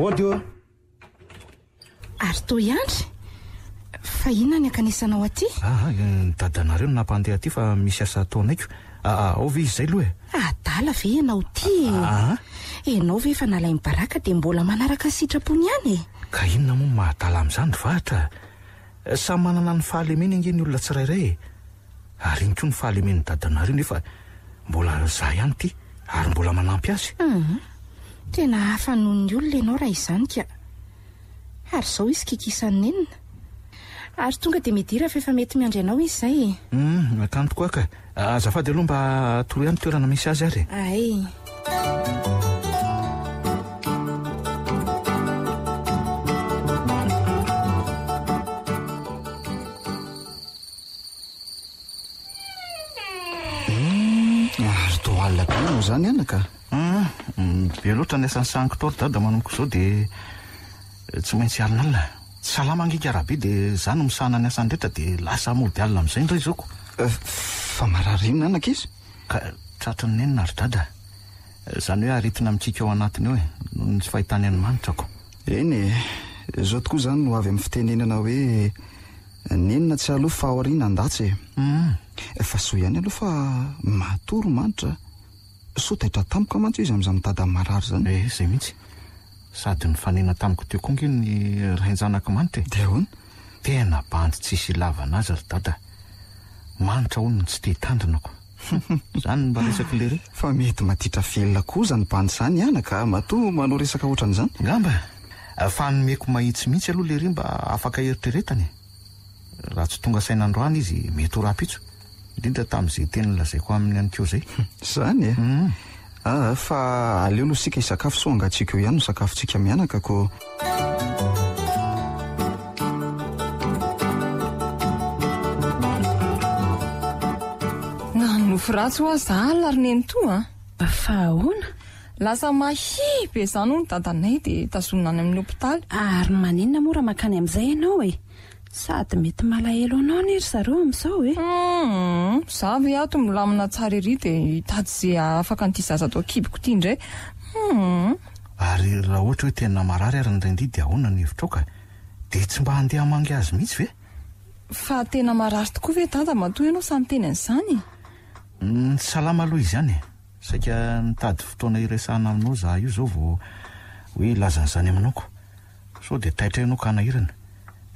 ohdyo ary to iandry fa inona ny akanisanao aty aa ah, eh, ndadanareo nonampandeha ty fa misy asa ataonaiko ahao ah, va izay aloa eaa ah, ve ianao ty a ianao ve efa nalay mibaraka de mbola manaraka ny sitrapony ihany eka inona moany mahaala amn'izany rvahtrasamy eh, mananany fahalemeny ange ny olona tsirairay e ary iny ko ny fahalemenny dadanareo nefa mbola zah ihany ity ary mbola manampy azyanhonyolonaaaoahaie mhm. ary tonga de midira faefa mety miandra anao izy zayu hmm, akantokoaka ah, azafady aloha mba toroihany toerana misy azy ary e hmm, ayaro toalina tranmo zany ana ka hmm, be loatra anasan'ny sanik tor da da manomboko zao di eh, tsy maintsy alina alna tsalamangikarahabe de zany no misana ny asandrehetra de lasa mody alina am'izay ndray zao ko eh, fa marariona anak izy ka tsatra ny nenina arydrada zany hoe aretina mitsika ao anatiny ao e nonsy fahitany any manitrako eny e zao tokoa zany no avy amin'ny fitenenana hoe nenina tsy aloha fahaorina ndatsy e hmm. eh, fa syho ihany aloha fa matoro manitra so taitra tamika mantso izy am'za mitada marary zany eh, zay miitsy sady nyfanena tamiko teo koangany rahainjanaka manty e de hona tena bandy tsisy lavanazy ary da da manitra honyny tsy tehitandinako zany mba resaka lehry fa mety matitra velona ko zany banty zany iana ka mato manao resaka oatrany zany ngamba fa nomeko mahitsy mihitsy aloha lehry mba afaka heritrretany raha tsy tonga sainandroany izy mety hora-pitso indrinda tami'izay tenynnlazaiko amin'ny any keo zay zany a e. um mm. aafa ah, aleo loa sika isakafo so angatsika eo ihany no sakafontsika mianaka ko nanofy ratsy hoa za la ry neny to an ah. fa hona lasa mahi be izany ho no tadanay dia tazonona any amin'ny hôpitaly ary n manenona moaraha mankany amin'izay ianao e dymetaaaaoery zareo amin'izaoe eh? mm-hmm. a milaminatsa e dehitady za afaka niti zaza tokiboko tia ndrayh mm-hmm. ha hoearynrand na nyhiaoetsy mba andehngy azy mihitsyveaaary tokoa ve tata matohy ianao sany tenyn'izanyysalama mm, aloha izy any e sakianitady otoana ihaaaminao ah io zao vahoezan'izany aminaodo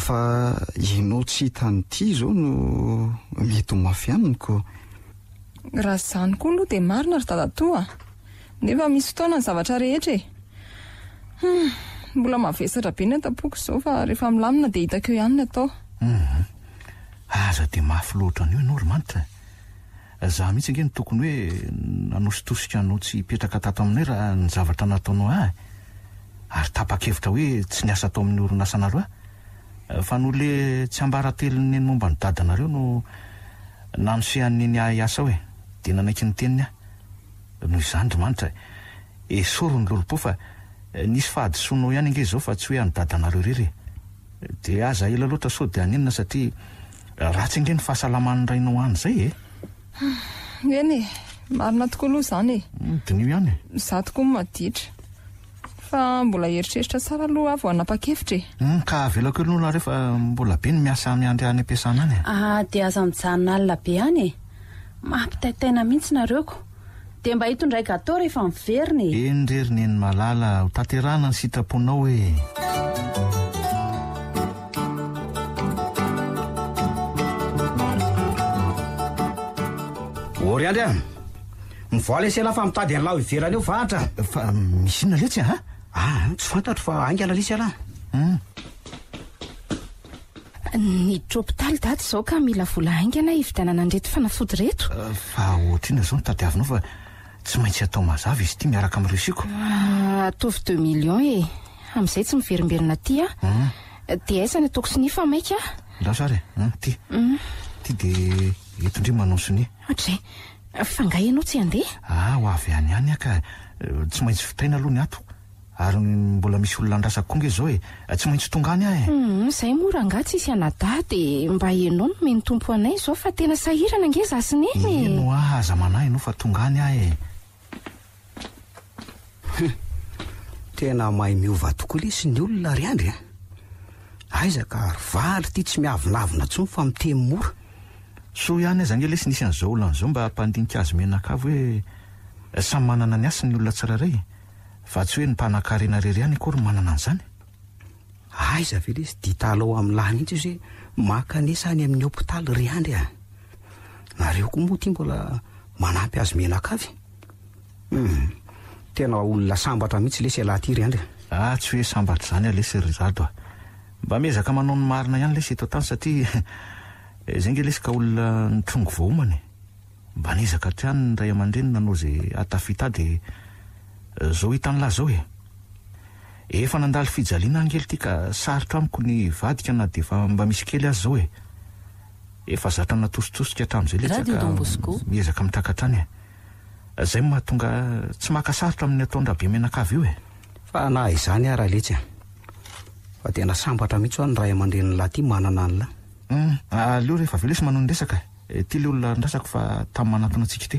fa inao tsy htany ti zao no mety ho mafianiny kahazanykoa loha de marina ry tatatanefa misy fotoana ny zavatraehea e. hmm, mbola aveatrabe na taok zao fa rehfa lamina de hitako any ataoeahaanaoamihintsy ngeny tokoy hoeaitsinao nayhosynasaatoai'yoaa fa noh le tsy ambaratelinnny momba ny dadanareo no nanosehanynyahiasa ho e de nanaiky ny teniny ahohonyornyloloof eh, nisy fahadsoanao iany ange zao fa tsy hoe anaaoaaodeannaaha eh, tsy angeny haannrainao any zay e ah, eny e marina tokoa aloha zany edno hmm, ihanye za tokoa maditra fa mbola eritreritra tsara aloha avo anapa-kevitra e. hmm, eh u ka avelako elononona rehefa mbola be ny miasa amiandrihany ampiasana any e? aa ah, de aza mijanonalina be any e maampitaitaina mihitsynareoko de mba hitondraika atao rehefa miverinae enyrerinyeny malala ho tanterana ny sitaponao hoe ory andry ah mivoala e sela fa mitady anylao ivelanay eo vatra fa mm, misy inona reo tsy a a aht fanttfaa hmm. troitaydat ak mia a aia viianana ndret fanayehia euh, zaontainaoftyaitsyatoaiz ta ameiaataovy ah, deux million e am'izay tsy miverimberina tya hmm. deaiany ataoko sni fa aiahart dndre anaoaaohayaktsymaitsyitaia oha ary mbola misy olona ndrasako koa ngeh zao e ah, tsy maintsy tongany ah e hmm, zahay mora ngaha tsisy anadade mba enao no meny tompo anay zao fa tena sahirana nge zasina enyno ahza manahy anao fa tongany ah etenamahay miova tokoa lesy ny olona ryandry a e. aizaka ry valy ty tsy miavinavina tsony fa miteny mora so ihan ay e, za nge lesy nisyan'izao olnan'izao mba ampandinik azo menakavy hoe eh, samy manana ny asy ny olona tsiraray fa tsy hoe ny mpanankary narery any akory manana anyzany aave lesditlao am'nlahihtsy izy hoeaanesany amin'ny pitalyry andy e. areokoa moa t mbaaampy azmenakaaolona hmm, sambatra mihitsy lesa lahty randry e. ah tsy hoe sambatra zany ah lesy rynrato a mba mezaka manao ny marina ihany lesa eto tany satria zaynge lesy ka olona nitrongo vohomany mba nezaka htryany ray aman-dreny nanao zay atafita de zao hitan'lah zao e efa nandaly fijaliana angely ty ka sarotro amiko ndianambiskely aoaositosikarayhatsy maka sarotra ami'ny ataondrabe makoyheamihitsy onray ndrenla ty maana nylaleo rehefa vlesy manonresaka ty le olona drasakof tamimanaona atika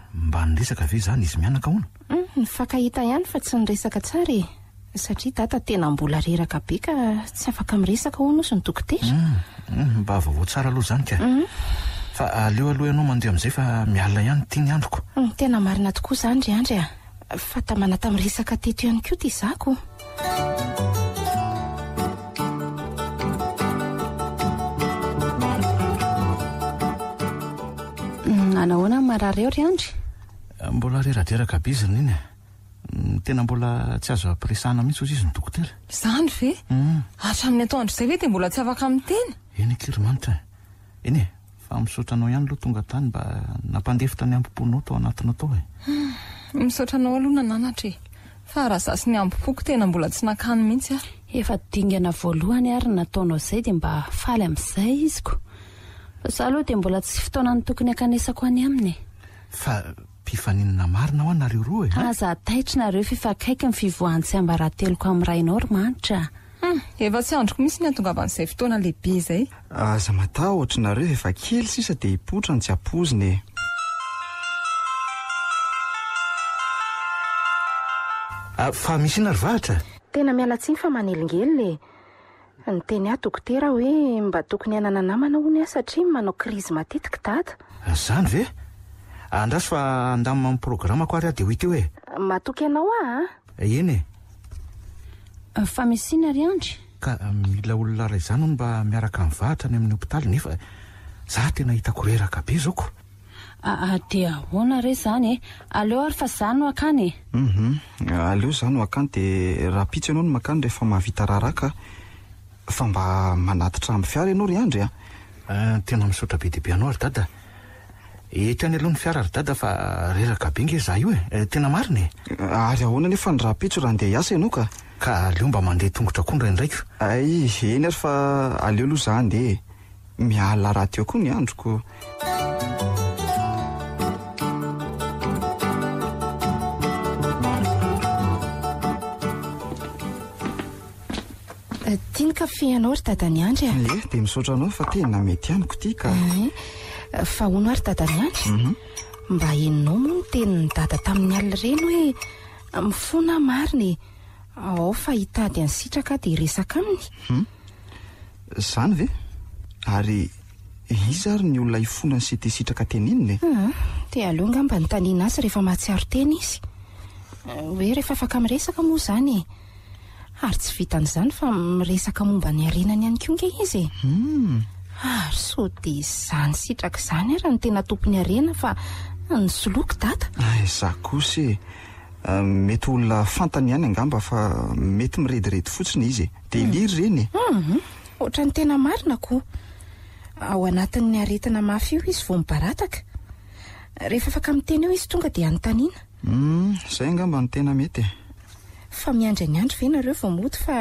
mba nyresaka aveo izany izy mianaka hoana mm, ny fakahita ihany fa tsy nyresaka tsara e satria tata tena mbola reraka be ka tsy afaka minresaka hoana osy ny tokotera mm, mm, mba vaovao tsara aloha zany ka a fa aleo aloha ianao mandeha amin'izay fa mialina ihany itya ny androko tena marina tokoa izany ry andry a fa ta manata amin' resaka teto ihany ko ty zako nanahoana n marareo ryandry mbola reraderaka b izy na eny e mm, tena mbola tsy azo prisahna mitsy otzy izy ny dokoterennfmotranao mm. e, ihany aloha tonga tany mba napandeitra e. hmm, e. ny ampiponao tao anatiny atao eotroohaa tsytsiga valohany ary nataonao zay de mba faly amn'izay izyko fa zah aloha de mbola tsy fotoanany tokony akanesako any aminye faana marinaaa eh. aza taitra nareo faefakaiky nifivoantsy amba raha teloko amin'nyrainao ro manitraa hmm, efa tsy androko misy ny atongavan'izay fotoanalehibe zay aza mata ohtra nareo efa kely sisa de hiotrany tsyaoznyestena mianatsiny eh. ah, fa manelingelae eh. ny teny ah dokotera hoe mba tokony hiainana na mana ho ny ah satria manao krizy matetiky tatznyve ndrasy fa andamia min'y programa ko ary ah, ah de hoeteo e matoka ianao aha eny e fa misina ry andry ka mila olona ray izany no mba miaraka vahitra ny amin'ny pitaly nefa zah tena hitakoreraka be zaoko de hoana reo zany e aleo ary fa zano akany ealeo zano akny deahaitso anao omakanyrehhahamaaoiorabeeeao aaa etany aloha ny fiara ry dada fa reraka be inge zah io e eh, tena mariny e ary ahoana ny fa ny raha pitso raha andeha hiasa ianao ka ka aleo mba mandeha tongotra kond ra indraiky f ay eny ary fa aleo aloha zahndeh mialna raha teo koa ny androkoka eh de eh, misaotranao fa tena mety anyko ty ka eh, enaooa nny aatamin'ny aln ehoemifona ainaeaohitady ny iraka deeaainynyve ayylna ianysetertenadaongamba nanaazyehfahasiaonioeehefekmoa zanyeary tsy vitan'zany fa miresaka momba nyarenany any konga izye mhm. ary so de za ny sitrak' izany a raha no tena tompony arena fa ny soloky dataa ah, za kosa ah, e mety olona fantaniany angamba fa mety mirediredy fotsiny izy e deliry hmm. irenyem mhm. ohatra ny tena marina koa ao anatin'ny aretina mafy io izy vao mibarataka rehefa afaka mi tena eo izy tonga de anontanianaum hmm, zay angamba no tena mety e fa miandry any andry venareo vao mody fa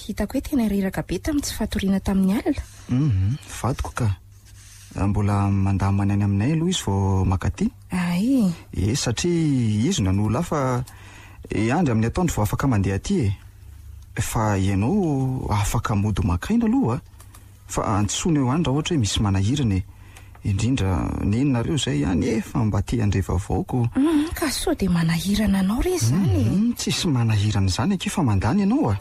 hitako hoe tena ireraka be tami tsy fahatoriana tamin'ny alynau vatoko mhm, ka ah, mbola mandamanyany aminay aloha izy vao makaty a e eh, satria izy nano lafa andry amin'ny ataondry vao afaka mandeha aty e fa ianao afaka mody makaina aloha fa antsoina eo any raha ohatra hoe misy manahiranae indrindra nenonareo zay ihany e fa mba te andrevavaoko mm, ka soa dea manahirana anao rey zanye mm, mm, tsisy manahirana izany ake fa mandany ianao ah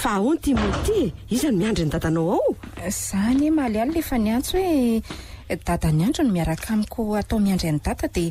fa aho ny timoty izany miandry any dadanao ao izany e mali alyna efa nyantsy hoe dadany andro no miaraka amiko atao miandry any data dia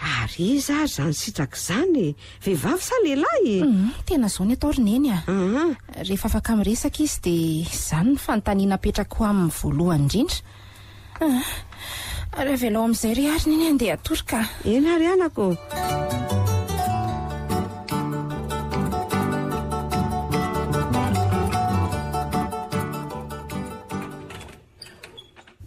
ary zary zany sitraka zany e vehivavy sa lehilahy e tena zao ny ataorneny a rehefa afaka amiresaka izy di zany nyfanotanina petraka ho amin'ny voalohany indrindraa ah, raha velao am'izay re arina ny andeha atory ka ena ari anako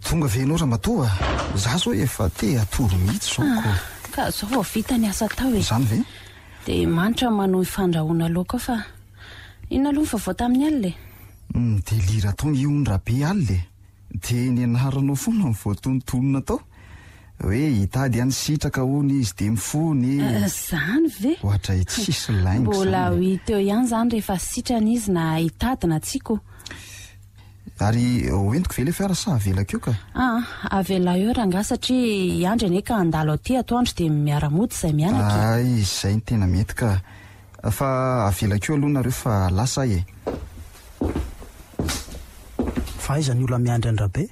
tonga venora matoa za zao efa te atory mhitsy zao ah, koa ka zao vao vita ny asa tao ezany ve de manitra mano ifandrahoana aloha ko fa inaloha ny fa vao tamin'ny alile hmm, de lira tao niondrahabe alle de ni anaranao fona nivotontonona atao hoe hitady ihany sitraka hony izy de mifony eh, zany ve oatra hi e, tsisy laigngy bola e. hoe teo ihany zany rehefa sitrany izy na hitadina tsiko ary uh, oentiko vely efaara sa avela keo ka aha avela eo raha nga satria iandry eny eka andalo aty atoandro de miara-mody izay mianakaay zay ny tena metyka fa avela keo alohanareo fa lasay e fahaizany olo miandry andrahabe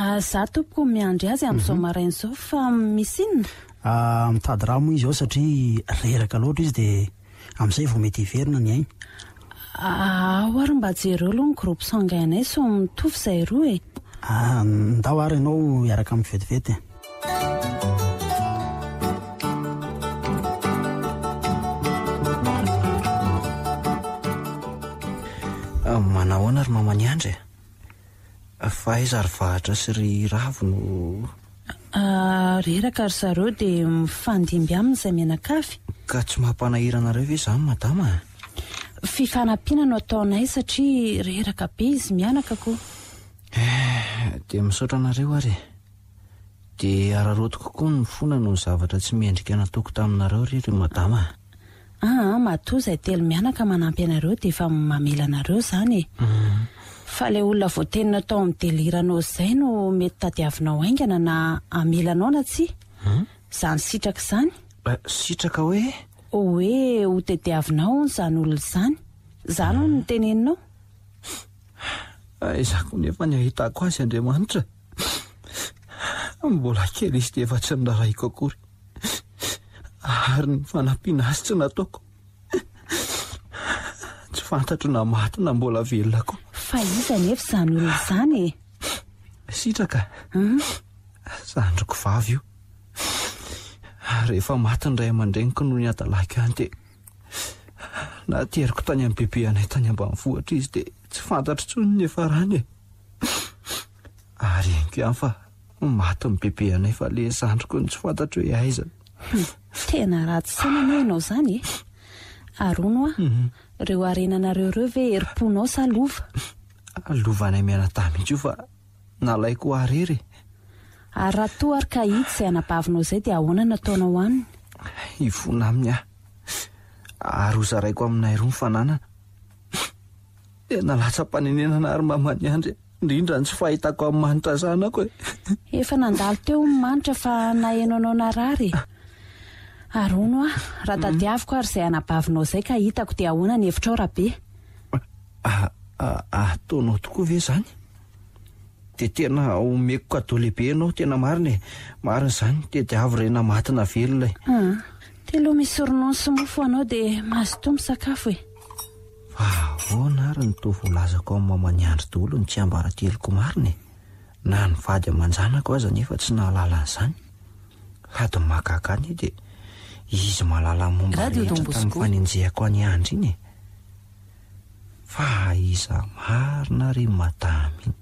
ah, za tompoko miandry azy am'izao marain' zao fa mis inn ah, mitady ramoa izy ao satria reraka loatra izy di amin'izay vao mety hiverina ny aigny oary mba jereo aloha ny groposongaynay so mitofy zay ro e ah, ndao ary ianao iaraka amin'n vetivety e. ah, manahoana ry mamaniandry a e. fa aizary vahatra sy ry ravo no ah, reeraka ry zareo di mifandimby aminy izay mianakafy ka tsy mahampanahiranareo i zany madamaa fifanampina no ataonay satria reheraka be izy mianaka koaah eh, dia misaotra nareo ary dia ararotikokoa n ny fona no ny zavatra tsy miendrikana toko taminareo re ry madama aa ah, ah, matoza i telo mianaka manampy anareo dia efa mamelanareo izany e fa lay olona voatenina tao amin'ny deliranao izay no mety tadiavinao aingana na amelanao na tsy hmm? izany sitraka izany eh, sitraka hoe hoe ho tediavinaono izany olona izany izany hon no teneninao ah, izako nefa ny ahitako azy andriamanitra mbola kely izy de efa tsy nyraraiko akory ary ny fanam-pinasitsy na taoko tsy fantatro namatyna mbola velonakoa fa iza nefa izany olona izany e sitraka zandroko vavy io rehefa maty ny ray amandreniko noho ny hadalaiko ihany dia nateeriko tany amin'ny bebe anay tany ambaniy vohitra izy dia tsy fantatro tsonony efa rany e aryeniko iany fa maty ny bebe anay fa lezandriko ny tsy fantatra hoe aizana tena rahatsyseina anao ianao izany e aryo no ah mhm. ireo arenanareo ireo ve erimponao sa lova alova nay miainadamiitso fa nalaiko arery ary raha toa ary ka hita izay anabavinao izay di ahoanany ataonao aminy ifona aminy ah aryozaraiko aminay roa ny fananana di nalatsam-panenenana ary mamany andry indrindrany tsy fahitako amin'ny manitra zanako e efa nandalo teo manitra fa nahano nao narary arono ah raha dadiaviko hmm? ary izay anabavinao izay ka hitako di ahona ny hevitra ao raha be aataonao ah, ah, ah, tokoa ve zany de tena omekoko ado lehibe anao tena marina e marin'izany tediavy re na matina velona e teloha ah, mis sournon symofo anao di mahazo toa mysakafo e aona ry ny tovolazako aymamaniandro dolony tsy ambrateloko mainae na n ady amanjanako aza nefa tsy nahalalan'zany adiaa ny e dz mahaala mombatkanny fnehao dii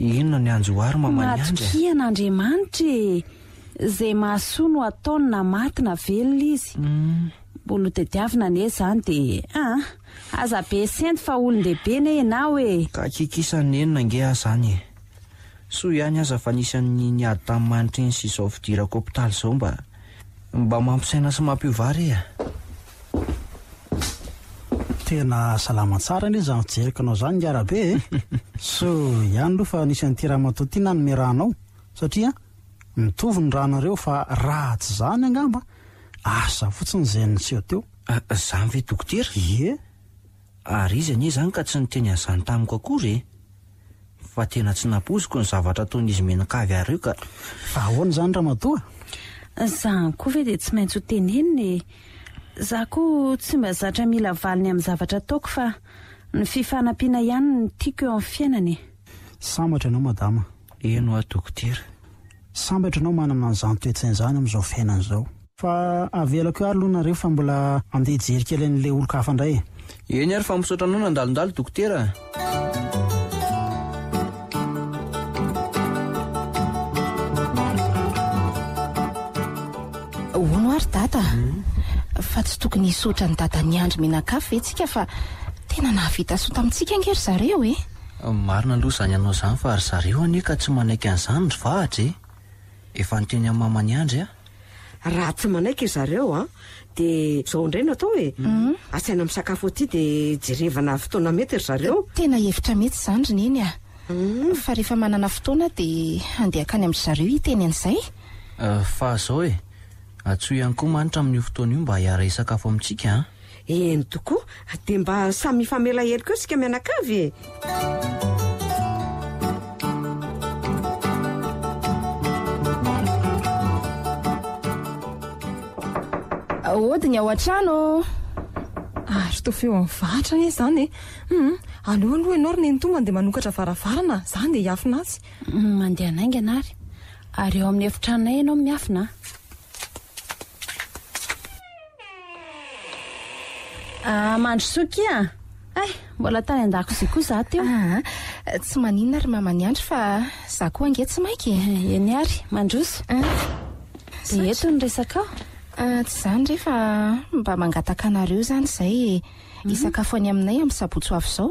inona ny anjo hoarymamamahayaokian'andriamanitrae e? izay mahasoa no ataony na matyna velona izy mm. mbo loha dediavina ane izany dia ah aza be senty fa olondehibe ne anao e ka kikisany enona nge ah zany e soa ihany aza fa nisan'ny niady tamin'ny manitrany syzao fidirako opitaly izao mba mba mampisaina sy mampiovary ea tena salama tsara nreny zanyfijerika nao zany niarabe e eh? so ihany aloha fa nisanyity raha matoa ty nanome ran ao satria mitovy ny ranareo fa rahatsy zany anamba a ah, za fotsiny zay niseo teo ah, zany ve dokotera ie ary izy ani zany ka tsy nyteny azany tamiko akory e fa tena tsy napoziko ny zavatra tonyizy menakavy areo ka fa ahoany zany raha madoa zany koa ve de tsy maintsy ho ten enny eh? zaho koa tsy mba zatra mila valiny amin'ny zavatra taoko fa ny fifanam-piana ihany ny tiako eo amin'ny fiainanye sambatra ianao madama eno ary dokotera sambatra anao manana nyizany toetsain'izany amin'izao fiainan' izao fa avelako eo ary alohana re fa mbola andeha hijerikalain'ilay olo -ka afa indray e eny ary fa mpisotra anao nandalondalo dokoterah hono ary data hmm. fa tsy tokony hisotra ny dada ny andro mihnakafo e tsika fa tena nahavita sota mintsika nge ry zareo e marina loh izany anao izany fa ry zareo anyka tsy manaiky nyizany ry vahtra e efnoteny ainmamany andry a e. raha tsy manaiky ry zareo a ah, de zao ndreno atao e. hoem asaina misakafo aty di jerevana fotoana mety ry zareo tena hevitra mety zanry n eny a ah. mhm. fa rehefa manana fotoana dia andehaka any amin'ry zareo hitenyan'izayao atsoha ihany koa manitra amin'ny fotoana io mba hiara esakafo amintsikaa eny tokoa de mba samyfamelahely koa sika mianakavy e otiny ao antrano ary to feo amin'ny vatra nye zany e hu mm-hmm. alohaaloha ianao ry nyeny tona andeha manokatra varavarana zany de hiafina azy mm, mandeha naingaanary areo amin'ny evitranonay anao m'iafina Ah, mandro sokia a ah. eh, mbola tany andako izay koa zah teoa ah, tsy maninona ry mamany andro fa za koa ange eh, tsy mainky enyary mandroso e eto ny resakaao tsy zay reefa mba mangataka anareo zany zay mhm. isakafo any aminay amin'ny sabotsoavo izao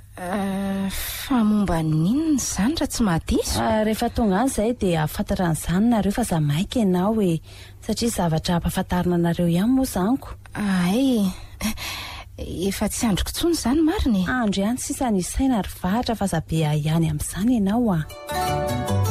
famomba n'inony izany raha tsy mahadizo ah, rehefa tongany izay di afantatran'izany nareo fa zah maika ianao oe satria zavatra mpafantarina anareo ihany moa izanyko aay ah, eh. efa tsy androkintsony izany marinye andro ihany sisa ny saina ry vahatra fa zah be aiany amin'izany ianao a ah.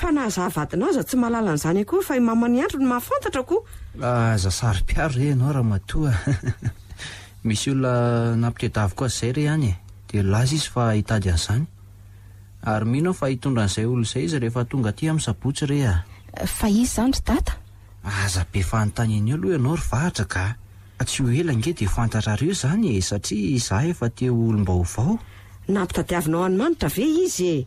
fanahzaavadinao za tsy mahalala n'zany ako fa mamaniandro no mahafantatra ko ah, zsaypiaro re ianao haaisyolanampiteidiao zay e aihinao fhitondr an'izayoloay izy reht am'aoy izzy zbe fanotna o alohaianao aha ktsy ho elage defnta reo zan saiaiz e olomb oampitaiainao anymanirae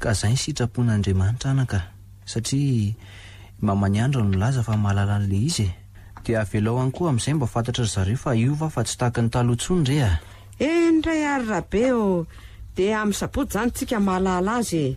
ka izay ny sitrapon'andriamanitra anaka satria mamani andro no nilaza fa mahalala an'ila izye dia avelao any koa amin'izay mba fantatra y zareo fa io va fa tsy tahaka ny talohntson ree ahy en ray ary rahabe ô dia amin'ny sapody izany tsika mahalala azy e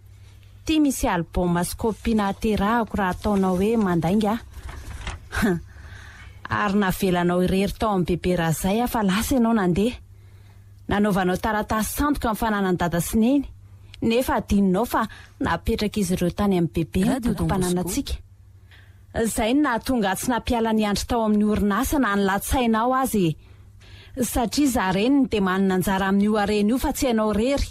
tya misy albaomasy kopina terahako raha ataonao hoe mandaingaa ary navelanao irery tao amin'ny bebe raha zay afa lasa ianaonandeha nanaovanao taratasy sandoka amin'ny fanana ny datasineny nefa adininao fa napetraka izy ireo tany amin'ny bebe nyboky m-ananantsiy no naaonga tsy napiala nyandry tao amin'ny orinasa na nylat-sainaaenn d anina njramin'yiy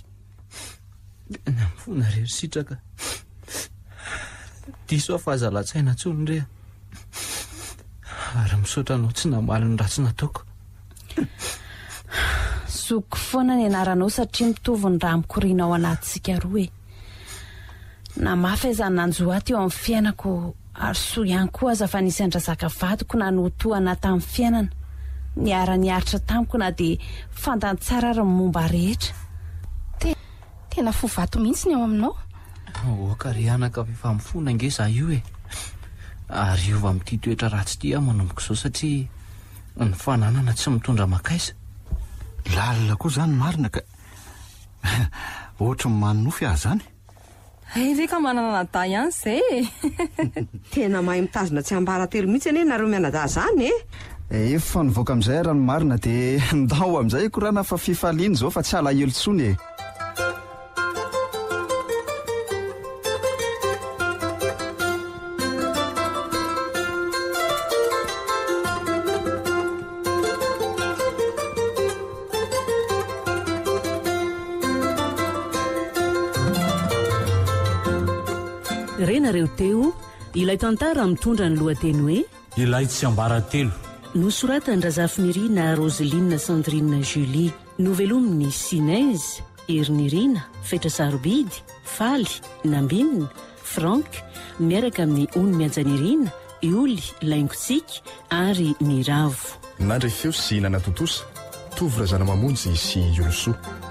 nnar itakadsofahaalaaina ooaaymiotra anao tsy naalny atsnataoko zokko foana ny anaranao satria mitoviny raha mikorianao anatsika roa e namafa aizany nanjoaho teo amin'ny fiainako ary soa ihany ko aza fa nisandra zaka vatiko na notohana tamin'ny fiainana niaraniaritra tamiko na dia fantany tsara ryn momba rehetra na fo vato mihitsy ny ao aminaookari oh, anaka fifambifonange zah io e ary ova mitytoetra rahatsy ty ah manomboko zao satria nyfananana tsy mitondra maaialala koa zany maina kaohat ny manonofy a zanyi eh, e kamanana naa ihanyzayetmahay itana tsy abaratelo mihitsy any he nareo mianada zany e eh, efa nyvoaka amn'zay rahano marina dendao am'izay koraha na faiiany zaofaty aa teo ilay tantara mitondra ny lohateny hoe ilay tsy ambaratelo nosoratany razafi miriana roselia sandria julia novelominy sinazy heriniriana fetrasarobidy faly nambinina franka miaraka amin'ny ony miajaniriana ioly laingotsika ary niravo nandrafeo sy nanatotosa tovy razana mamonjy sy ilosoa